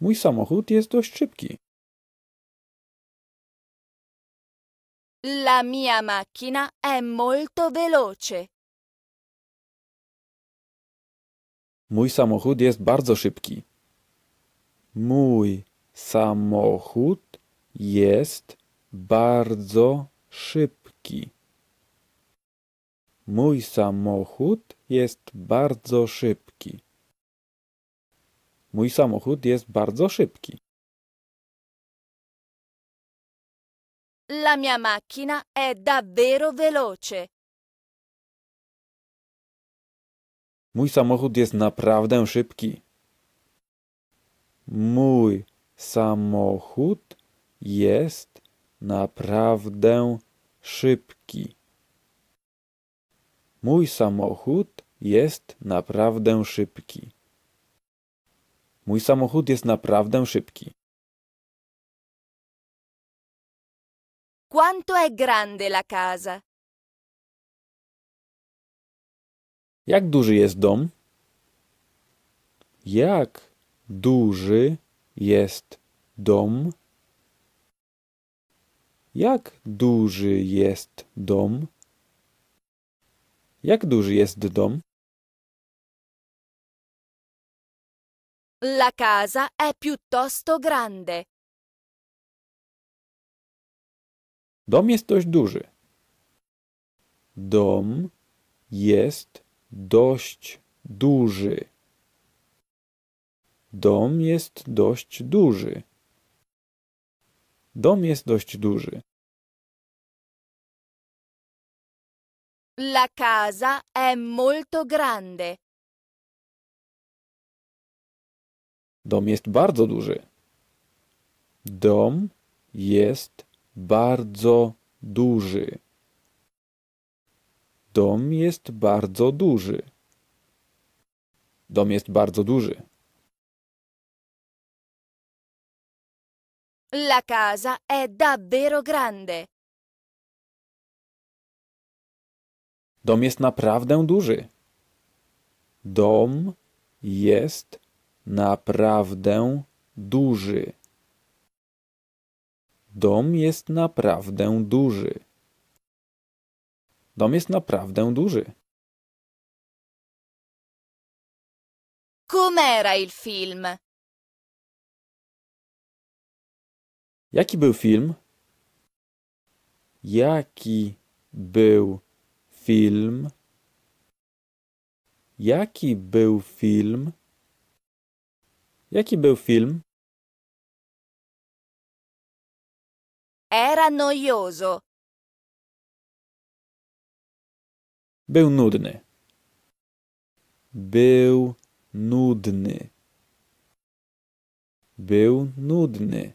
Mój samochód jest dość szybki. La mia macchina è molto veloce. Mój samochód jest bardzo szybki. Mój samochód jest bardzo szybki. Mój samochód jest bardzo szybki. Mój samochód jest bardzo szybki. La mia macchina è davvero veloce. Mój samochód jest naprawdę szybki. Mój samochód jest naprawdę szybki. Mój samochód jest naprawdę szybki. Mój samochód jest naprawdę szybki. Quanto è grande la casa? Jak duży jest dom? Jak duży jest dom? Jak duży jest dom? Jak duży jest dom? La casa è piuttosto grande. Dom jest dość duży. Dom jest dość duży. Dom jest dość duży. Dom jest dość duży. La casa è molto grande. Dom jest bardzo duży. Dom jest bardzo duży. Dom jest bardzo duży. Dom jest bardzo duży. La casa è davvero grande. Dom jest naprawdę duży. Dom jest naprawdę duży. Dom jest naprawdę duży. Dom jest naprawdę duży. Com'era il film? Jaki był film? Jaki był film? Jaki był film? Jaki był film? Era noioso. Był nudny. Był nudny. Był nudny.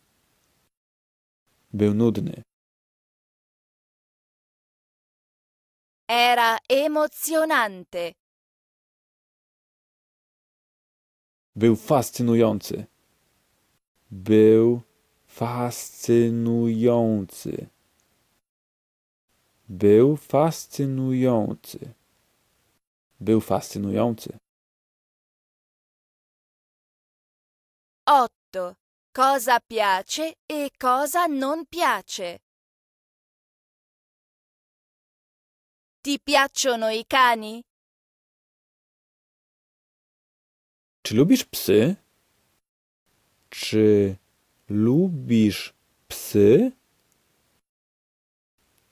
Był nudny. Era emozionante. Był fascynujący. Był fascynujący. Był fascynujący. Był fascynujący. Otto. Cosa piace e cosa non piace? Ti piacciono i cani? Czy lubisz psy? Czy lubisz psy?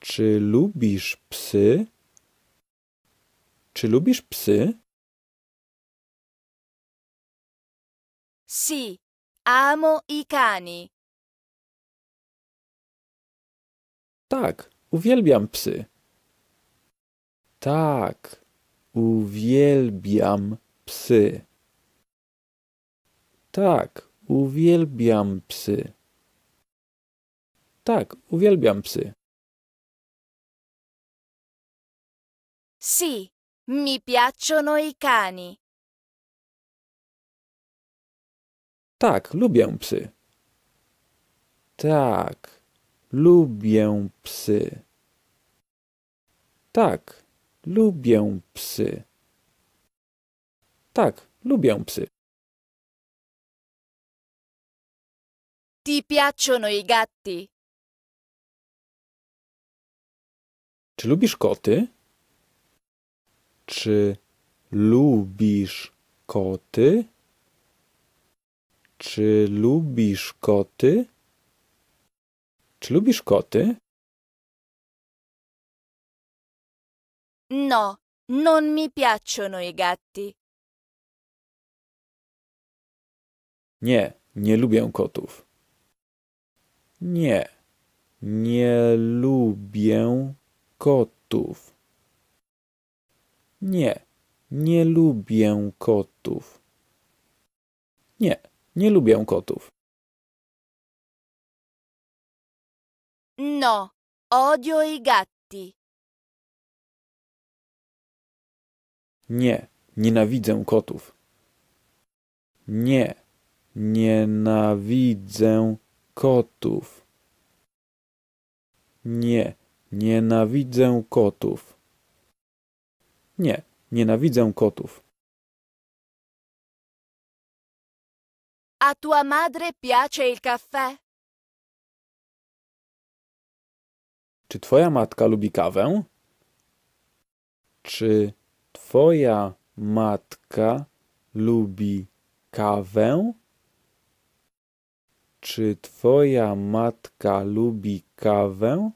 Czy lubisz psy? Czy lubisz psy? Sì, amo i cani. Tak, uwielbiam psy. Tak, uwielbiam psy. Tak, Uwielbiam psy. Tak, uwielbiam psy. Sì, mi piacciono i cani. Tak, lubię psy. Tak, lubię psy. Tak, lubię psy. Tak, lubię psy. Ti piacciono i gatti? Czy lubisz koty? Czy lubisz koty? Czy lubisz koty? Czy lubisz koty? No, non mi piacciono i gatti. Nie, nie lubię kotów. Nie, nie lubię kotów. Nie, nie lubię kotów. Nie, nie lubię kotów. No, odio i gatti. Nie, nienawidzę kotów. Nie, nienawidzę kotów kotów. Nie, nienawidzę kotów. Nie, nienawidzę kotów. A tua madre piace il caffè? Czy twoja matka lubi kawę? Czy twoja matka lubi kawę? Czy twoja matka lubi kawę?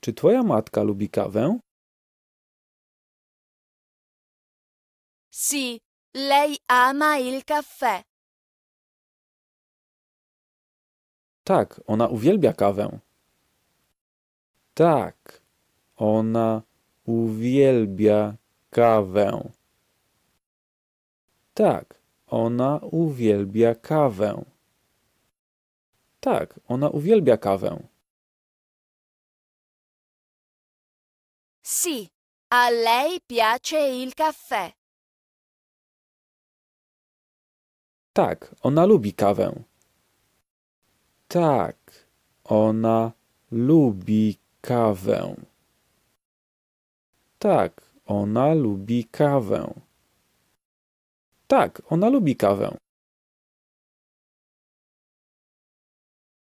Czy twoja matka lubi kawę? Sì, lei ama il caffè. Tak, ona uwielbia kawę. Tak, ona uwielbia kawę. Tak, ona uwielbia kawę. Tak, ona uwielbia kawę. Sì, a lei piace il caffè. Tak, ona lubi kawę. Tak, ona lubi kawę. Tak, ona lubi kawę. Tak, ona lubi kawę.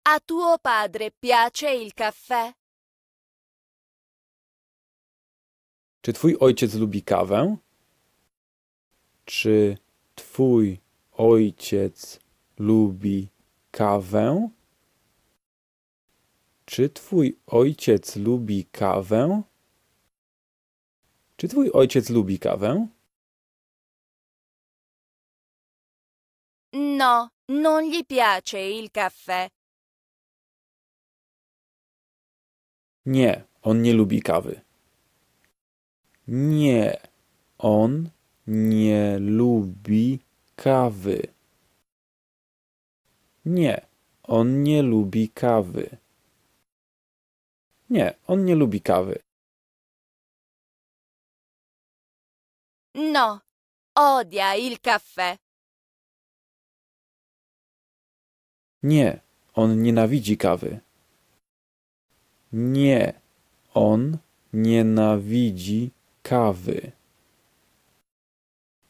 A tuo padre piace il caffè? Czy twój ojciec lubi kawę? Czy twój ojciec lubi kawę? Czy twój ojciec lubi kawę? Czy twój ojciec lubi kawę? No, non gli piace il caffè. Nie, on nie lubi kawy. Nie, on nie lubi kawy. Nie, on nie lubi kawy. Nie, on nie lubi kawy. No, odia il caffè. Nie, on nienawidzi kawy. Nie, on nienawidzi kawy.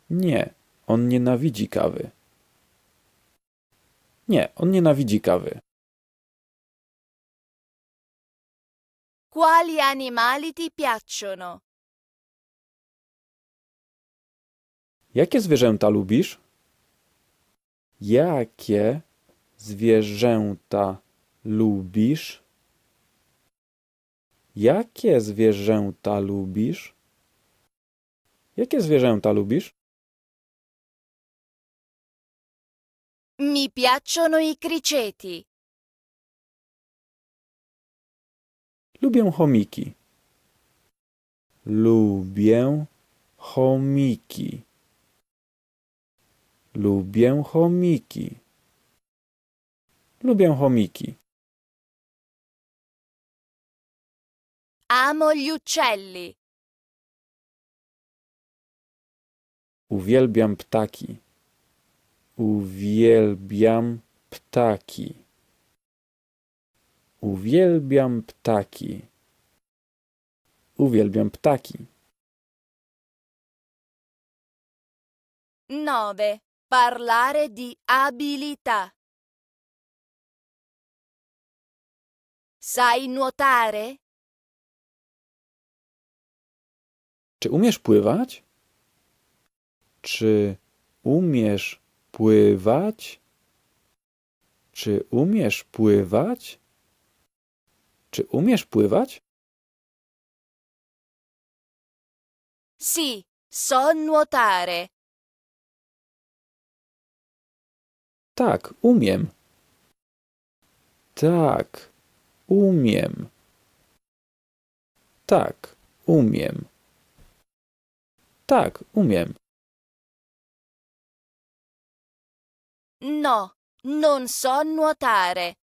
Nie, on nienawidzi kawy. Nie, on nienawidzi kawy. Quali animali ti piacciono? Jakie zwierzęta lubisz? Jakie zwierzęta lubisz? Jakie zwierzęta lubisz? Jakie zwierzęta lubisz? Mi piacciono i criceti. Lubię chomiki. Lubię chomiki. Lubię chomiki. Lubię chomiki. Amo gli uccelli. Uwielbiam ptaki. Uwielbiam ptaki. Uwielbiam ptaki. Uwielbiam ptaki. Nove. Parlare di abilità. Sai nuotare? Czy umiesz pływać? Czy umiesz pływać? Czy umiesz pływać? Czy umiesz pływać? Sì, so nuotare. Tak, umiem. Tak, umiem. Tak, umiem. tak, umiem. No, non so nuotare.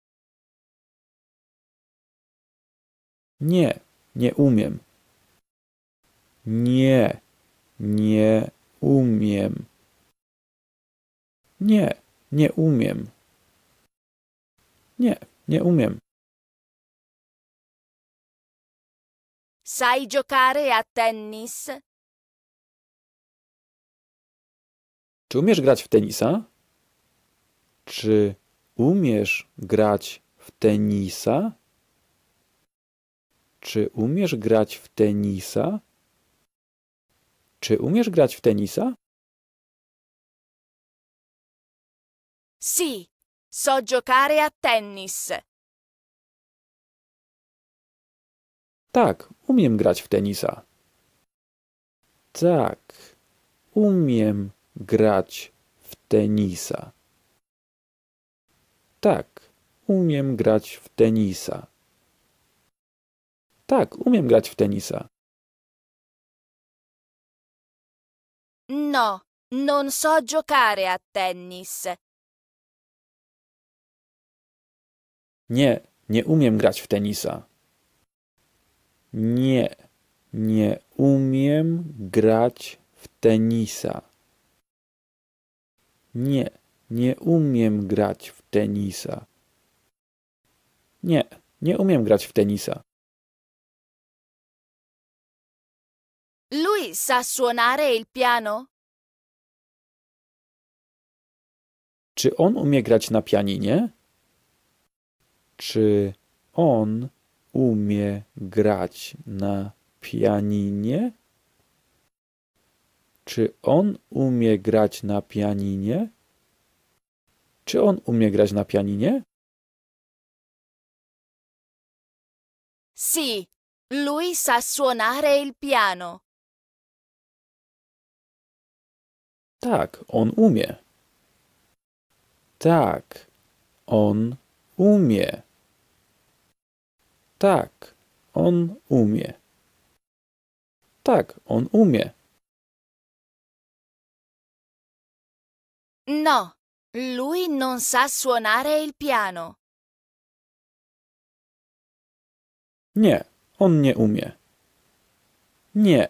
Nie, nie umiem. Nie, nie umiem. Nie, nie umiem. Nie, nie umiem. Sai giocare a tennis? Czy umiesz grać w tenisa? Czy umiesz grać w tenisa? Czy umiesz grać w tenisa? Czy umiesz grać w tenisa? Sì, so giocare a tennis. Tak, umiem grać w tenisa. Tak, umiem grać w tenisa. Tak, umiem grać w tenisa. Tak, umiem grać w tenisa. No, non so giocare a tennis. Nie, nie umiem grać w tenisa. Nie, nie umiem grać w tenisa. Nie, nie umiem grać w tenisa. Nie, nie umiem grać w tenisa. Lui sa suonare il piano? Czy on umie grać na pianinie? Czy on umie grać na pianinie? Czy on umie grać na pianinie? Czy on umie grać na pianinie? Sì, lui sa suonare il piano. Tak, on umie. Tak, on umie. Tak, on umie. Tak, on umie. No, lui non sa suonare il piano. Nie, on nie umie. Nie,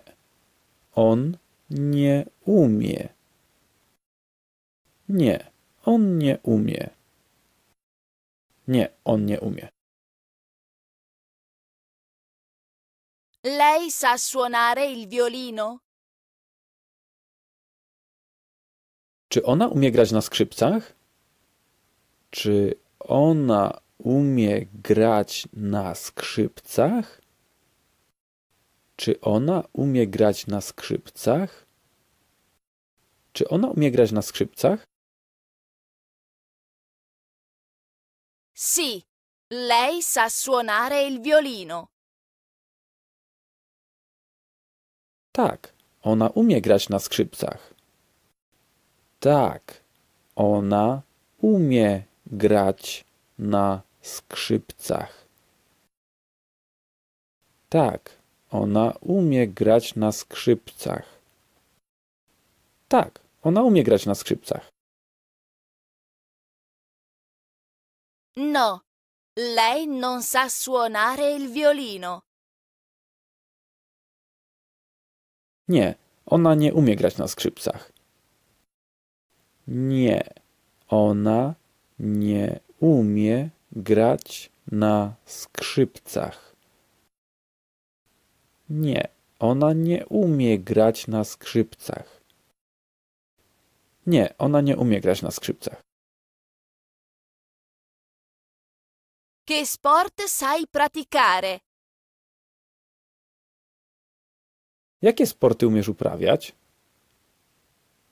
on nie umie. Nie, on nie umie. Nie, on nie umie. Lei sa suonare il violino? Czy ona umie grać na skrzypcach? Czy ona umie grać na skrzypcach? Czy ona umie grać na skrzypcach? Czy ona umie grać na skrzypcach? Sì, lei sa suonare il violino. Tak, ona umie grać na skrzypcach. Tak, ona umie grać na skrzypcach. Tak, ona umie grać na skrzypcach. Tak, ona umie grać na skrzypcach. No, lei non sa suonare il violino. Nie, ona nie umie grać na skrzypcach. Nie, ona nie umie grać na skrzypcach. Nie, ona nie umie grać na skrzypcach. Nie, ona nie umie grać na skrzypcach. Che sport sai praticare? Jakie sporty umiesz uprawiać?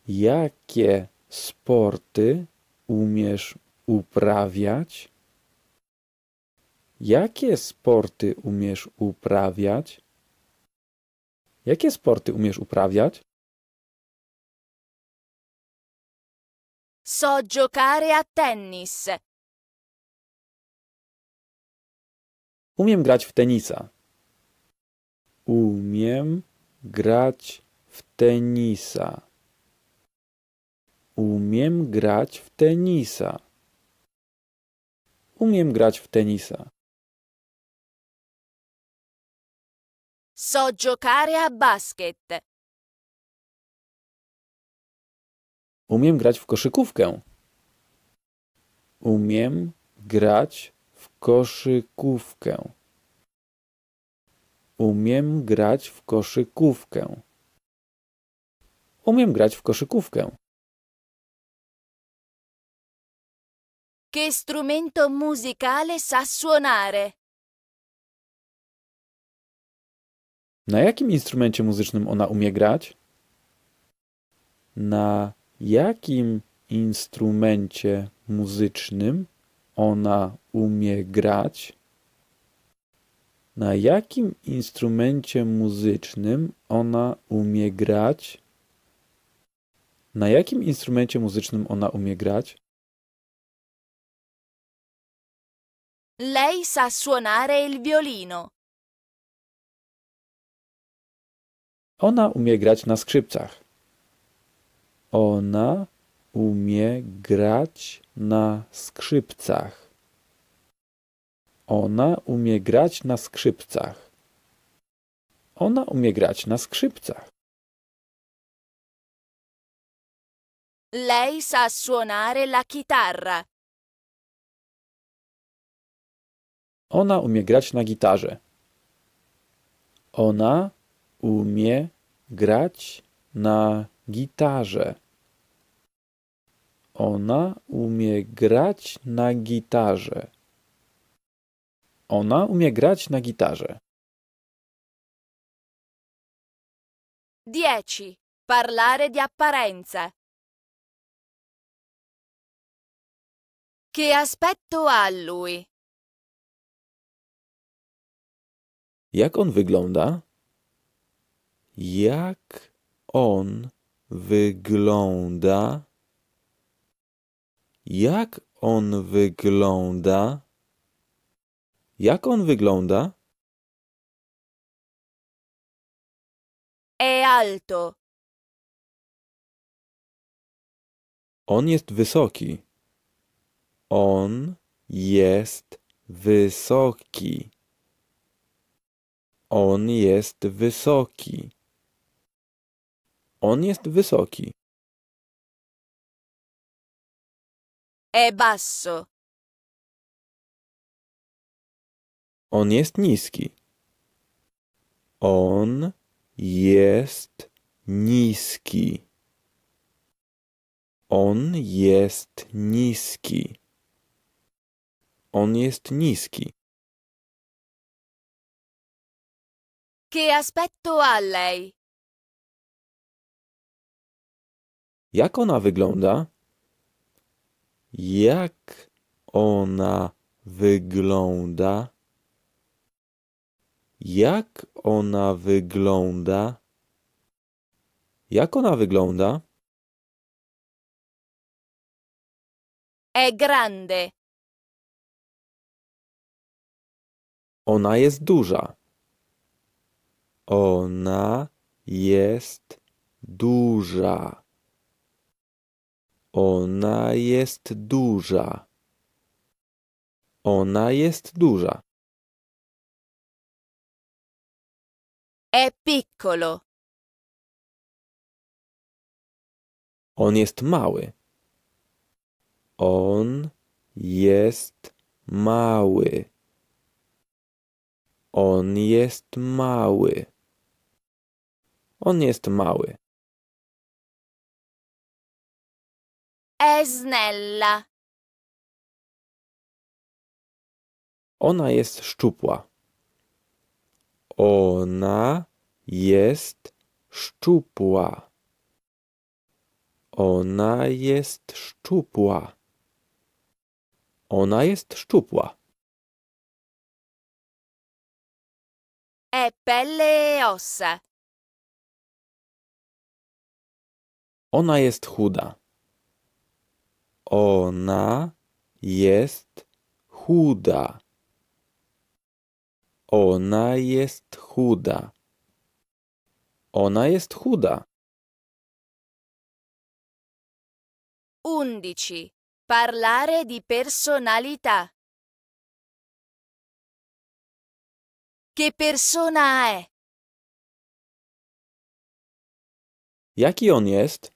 Jakie sporty umiesz uprawiać? Jakie sporty umiesz uprawiać? Jakie sporty umiesz uprawiać? So giocare a tennis. Umiem grać w tenisa. Umiem grać w tenisa. Umiem grać w tenisa. Umiem grać w tenisa. So giocare a basket. Umiem grać w koszykówkę. Umiem grać w koszykówkę. Umiem grać w koszykówkę. Umiem grać w koszykówkę. Che strumento musicale sa suonare? Na jakim instrumencie muzycznym ona umie grać? Na jakim instrumencie muzycznym ona umie grać? Na jakim instrumencie muzycznym ona umie grać? Na jakim instrumencie muzycznym ona umie grać? Lei sa suonare il violino. Ona umie grać na skrzypcach. Ona umie grać na skrzypcach. Ona umie grać na skrzypcach. Ona umie grać na skrzypcach. Lei sa suonare la chitarra. Ona umie grać na gitarze. Ona umie grać na gitarze. Ona umie grać na gitarze. Ona umie grać na gitarze. 10. Parlare di apparenza. Che aspetto ha lui? Jak on wygląda? Jak on wygląda? Jak on wygląda? Jak on wygląda? È alto. On jest wysoki. On jest wysoki. On jest wysoki. On jest wysoki. È basso. On jest niski. On jest niski. On jest niski. On jest niski. Che aspetto ha lei? Jak ona wygląda? Jak ona wygląda? Jak ona wygląda? Jak ona wygląda? È grande. Ona jest duża. Ona jest duża. Ona jest duża. Ona jest duża. È piccolo. On jest mały. On jest mały. On jest mały on jest mały. È snella. Ona jest szczupła. Ona jest szczupła. Ona jest szczupła. Ona jest szczupła. È pelle e ossa. Ona jest chuda. Ona jest chuda. Ona jest chuda. Ona jest chuda. Undici. Parlare di personalità. Che persona è? Jaki on jest?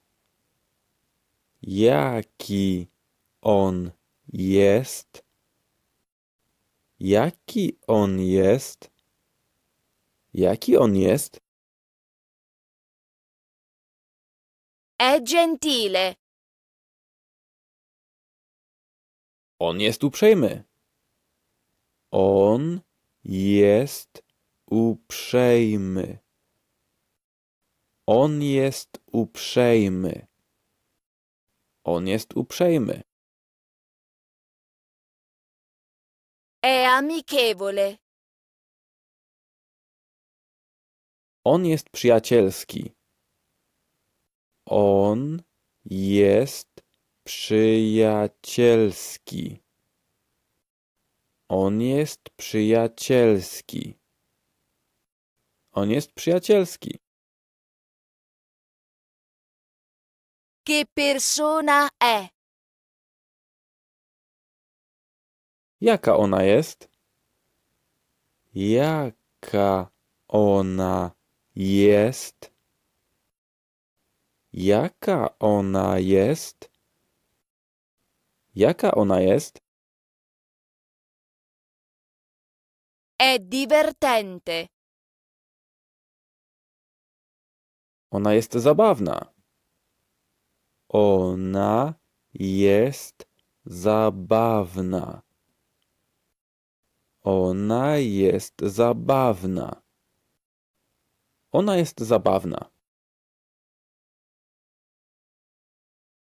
Jaki on jest? Jaki on jest? Jaki on jest? È gentile. On jest uprzejmy. On jest uprzejmy. On jest uprzejmy. On jest uprzejmy. È amichevole. On jest przyjacielski. On jest przyjacielski. On jest przyjacielski. On jest przyjacielski. Che persona è? Jaka ona jest? Jaka ona jest? Jaka ona jest? Jaka ona jest? È divertente. Ona jest zabawna. Ona jest zabawna. Ona jest zabawna. Ona jest zabawna.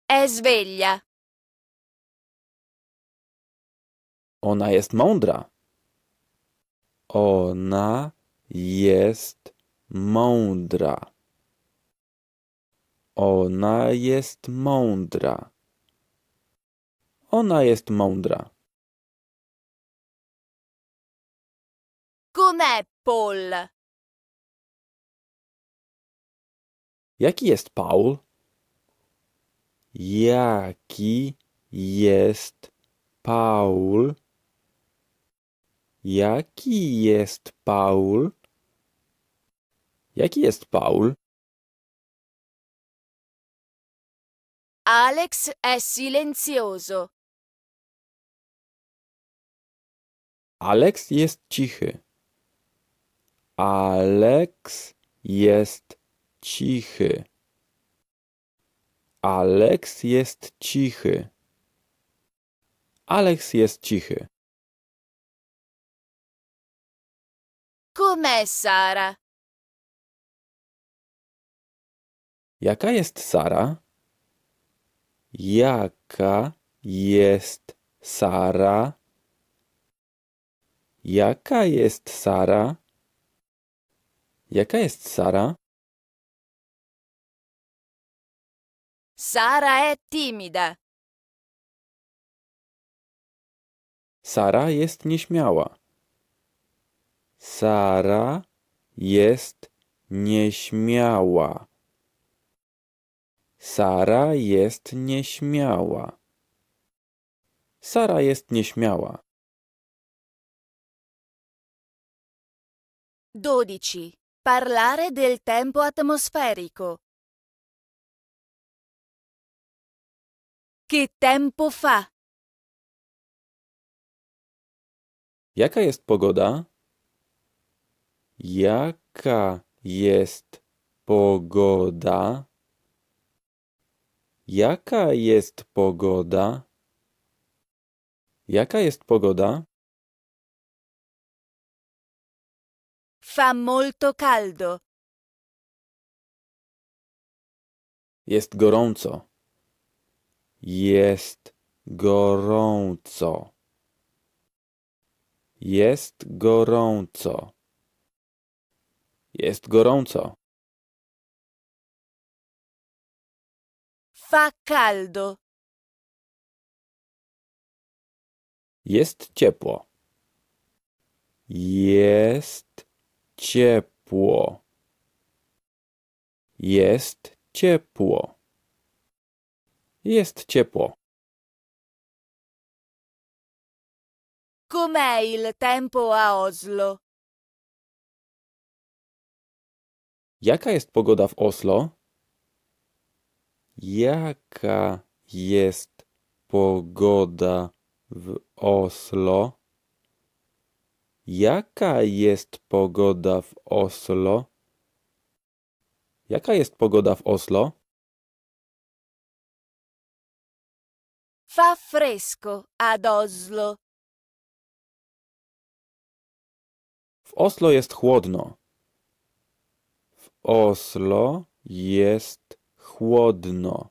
È sveglia. Ona jest mądra. Ona jest mądra. Ona jest mądra. Ona jest mądra. Com'è Paul? Jaki jest Paul? Jaki jest Paul? Jaki jest Paul? Jaki jest Paul? Alex è silenzioso. Alex jest cichy. Alex jest cichy. Alex jest cichy. Alex jest cichy. Com'è Sara? Jaka jest Sara? Jaka jest Sara? Jaka jest Sara? Jaka jest Sara? Sara è timida. Sara jest nieśmiała. Sara jest nieśmiała. Sara jest nieśmiała. Sara jest nieśmiała. 12. Parlare del tempo atmosferico. Che tempo fa? Jaka jest pogoda? Jaka jest pogoda? Jaka jest pogoda? Jaka jest pogoda? Fa molto caldo. Jest gorąco. Jest gorąco. Jest gorąco. Jest gorąco. Fa caldo. Jest ciepło. Jest ciepło. Jest ciepło. Jest ciepło. Com'è il tempo a Oslo? Jaka jest pogoda w Oslo? Jaka jest pogoda w Oslo? Jaka jest pogoda w Oslo? Jaka jest pogoda w Oslo? Fa fresco ad Oslo. W Oslo jest chłodno. W Oslo jest chłodno.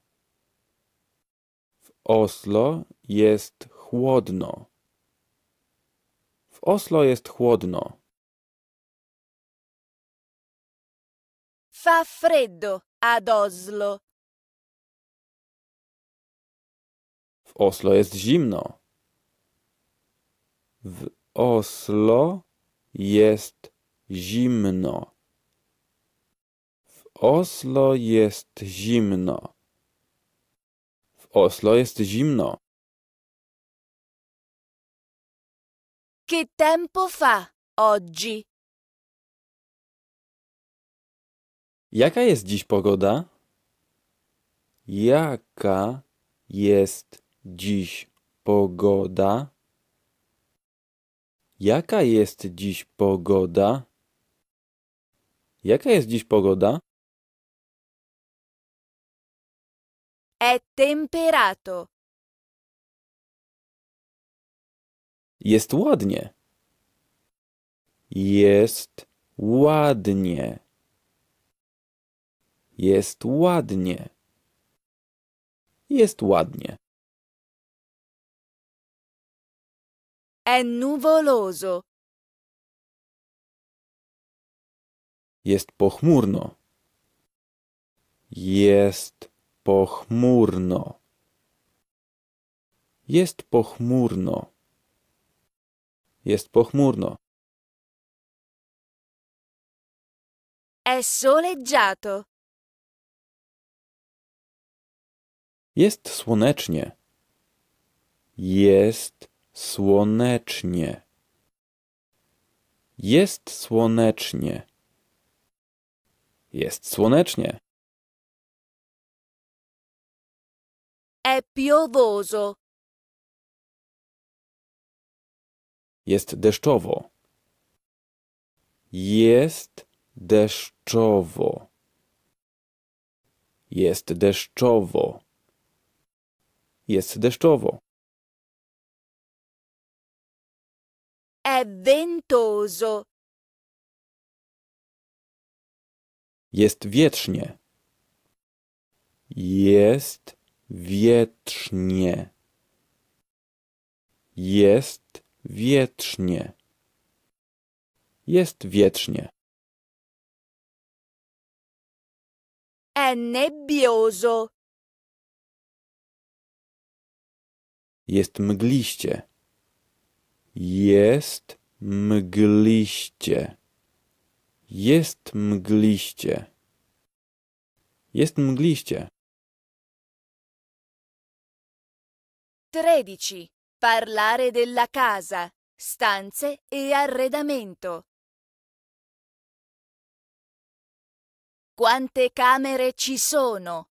W Oslo jest chłodno. W Oslo jest chłodno. Fa freddo ad Oslo. W Oslo jest zimno. W Oslo jest zimno. Oslo jest zimno. W Oslo jest zimno. Che tempo fa oggi? Jaka jest dziś pogoda? Jaka jest dziś pogoda? Jaka jest dziś pogoda? Jaka jest dziś pogoda? È temperato. Jest ładnie. Jest ładnie. Jest ładnie. Jest ładnie. È nuvoloso. Jest pochmurno. Jest pochmurno. Jest pochmurno. Jest pochmurno. È soleggiato. Jest słonecznie. Jest słonecznie. Jest słonecznie. Jest słonecznie. È piovoso. Jest deszczowo. Jest deszczowo. Jest deszczowo. Jest deszczowo. È ventoso. Jest wiecznie. Jest wietrznie. Jest wiecznie. Jest wiecznie. È nebbioso. Jest mgliście. Jest mgliście. Jest mgliście. Jest mgliście. 13. Parlare della casa, stanze e arredamento. Quante camere ci sono?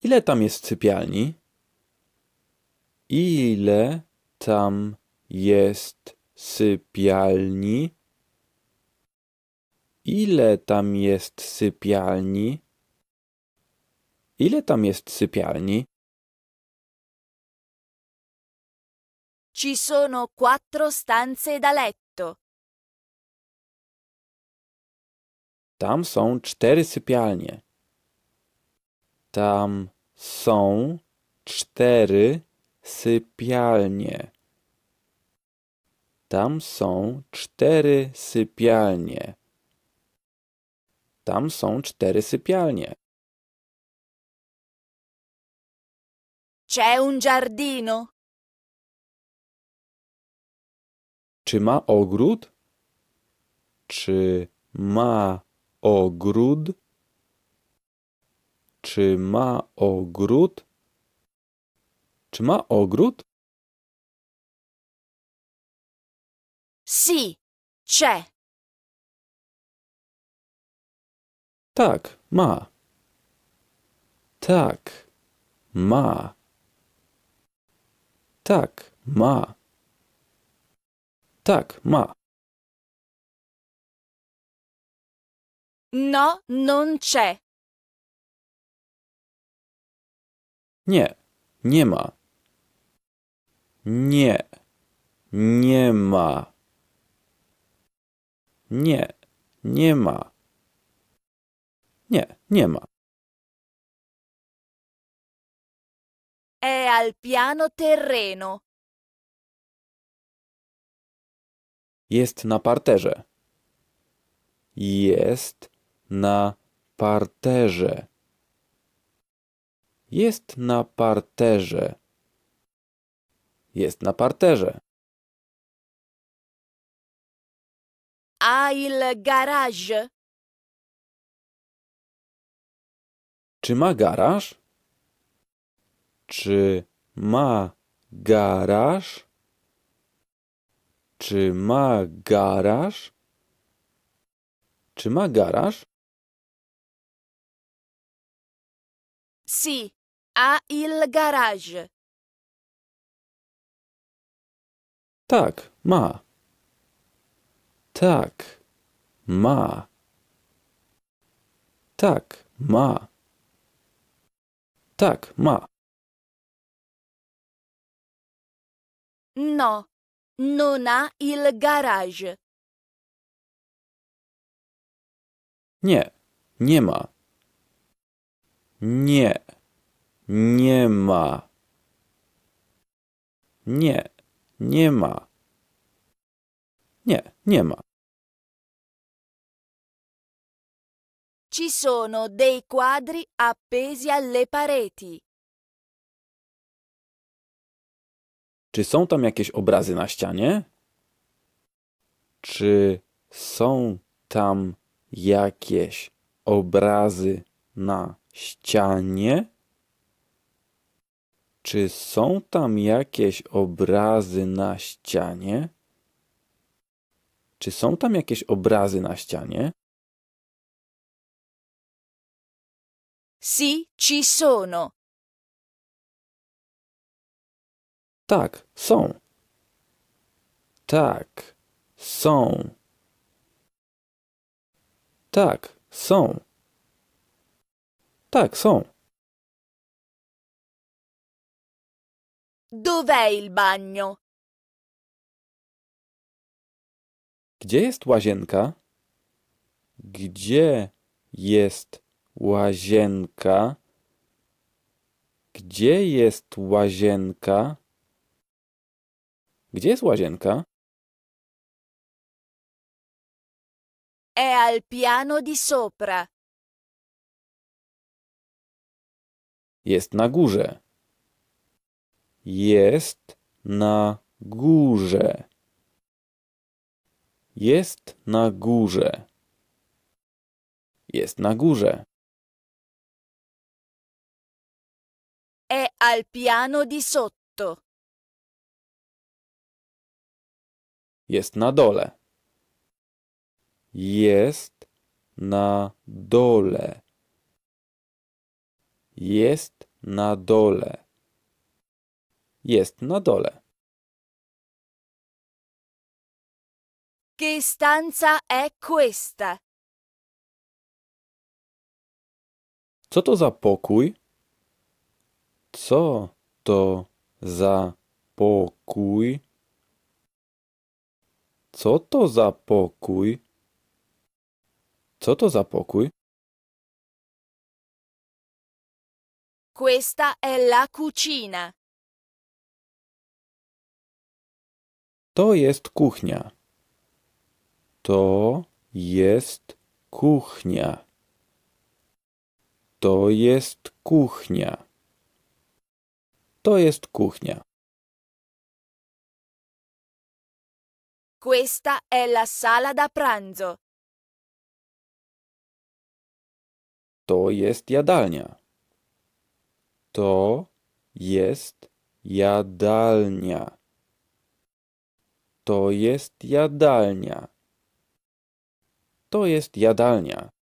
Ile tam jest sypialni? Ile tam jest sypialni? Ile tam jest sypialni? Ile tam jest sypialni? Ci sono quattro stanze da letto. Tam są cztery sypialnie. Tam są cztery sypialnie. Tam są cztery sypialnie. Tam są cztery sypialnie. C'è un giardino? Czy ma ogród? Czy ma ogród? Czy ma ogród? Czy ma ogród? Si, c'è. Tak, ma. Tak, ma. Tak, ma. Tak, ma. No, non c'è. Nie, nie ma. Nie, nie ma. Nie, nie ma. Nie, nie ma. È al piano terreno. Jest na parterze. Jest na parterze. Jest na parterze. Jest na parterze. A il garage. Czy ma garaż? Czy ma garaż? Czy ma garaż? Czy ma garaż? Si, ha il garage. Tak, ma. Tak, ma. Tak, ma. Tak, ma. No, non ha il garage. Nie, nie ma. Nie, nie ma. Nie, nie ma. Nie, nie ma. Ci sono dei quadri appesi alle pareti. Czy są tam jakieś obrazy na ścianie? Czy są tam jakieś obrazy na ścianie? Czy są tam jakieś obrazy na ścianie? Czy są tam jakieś obrazy na ścianie? Sì, ci sono Tak, są. Tak, są. Tak, są. Tak, są. Dov'è il bagno? Gdzie jest łazienka? Gdzie jest łazienka? Gdzie jest łazienka? Gdzie jest łazienka? È al piano di sopra. Jest na górze. Jest na górze. Jest na górze. Jest na górze. È al piano di sotto. jest na dole. Jest na dole. Jest na dole. Jest na dole. Che stanza è questa? Co to za pokój? Co to za pokój? Co to za pokój? Co to za pokój? Questa è la cucina. To jest kuchnia. To jest kuchnia. To jest kuchnia. To jest kuchnia. Questa è la sala da pranzo. To jest jadalnia. To jest jadalnia. To jest jadalnia. To jest jadalnia.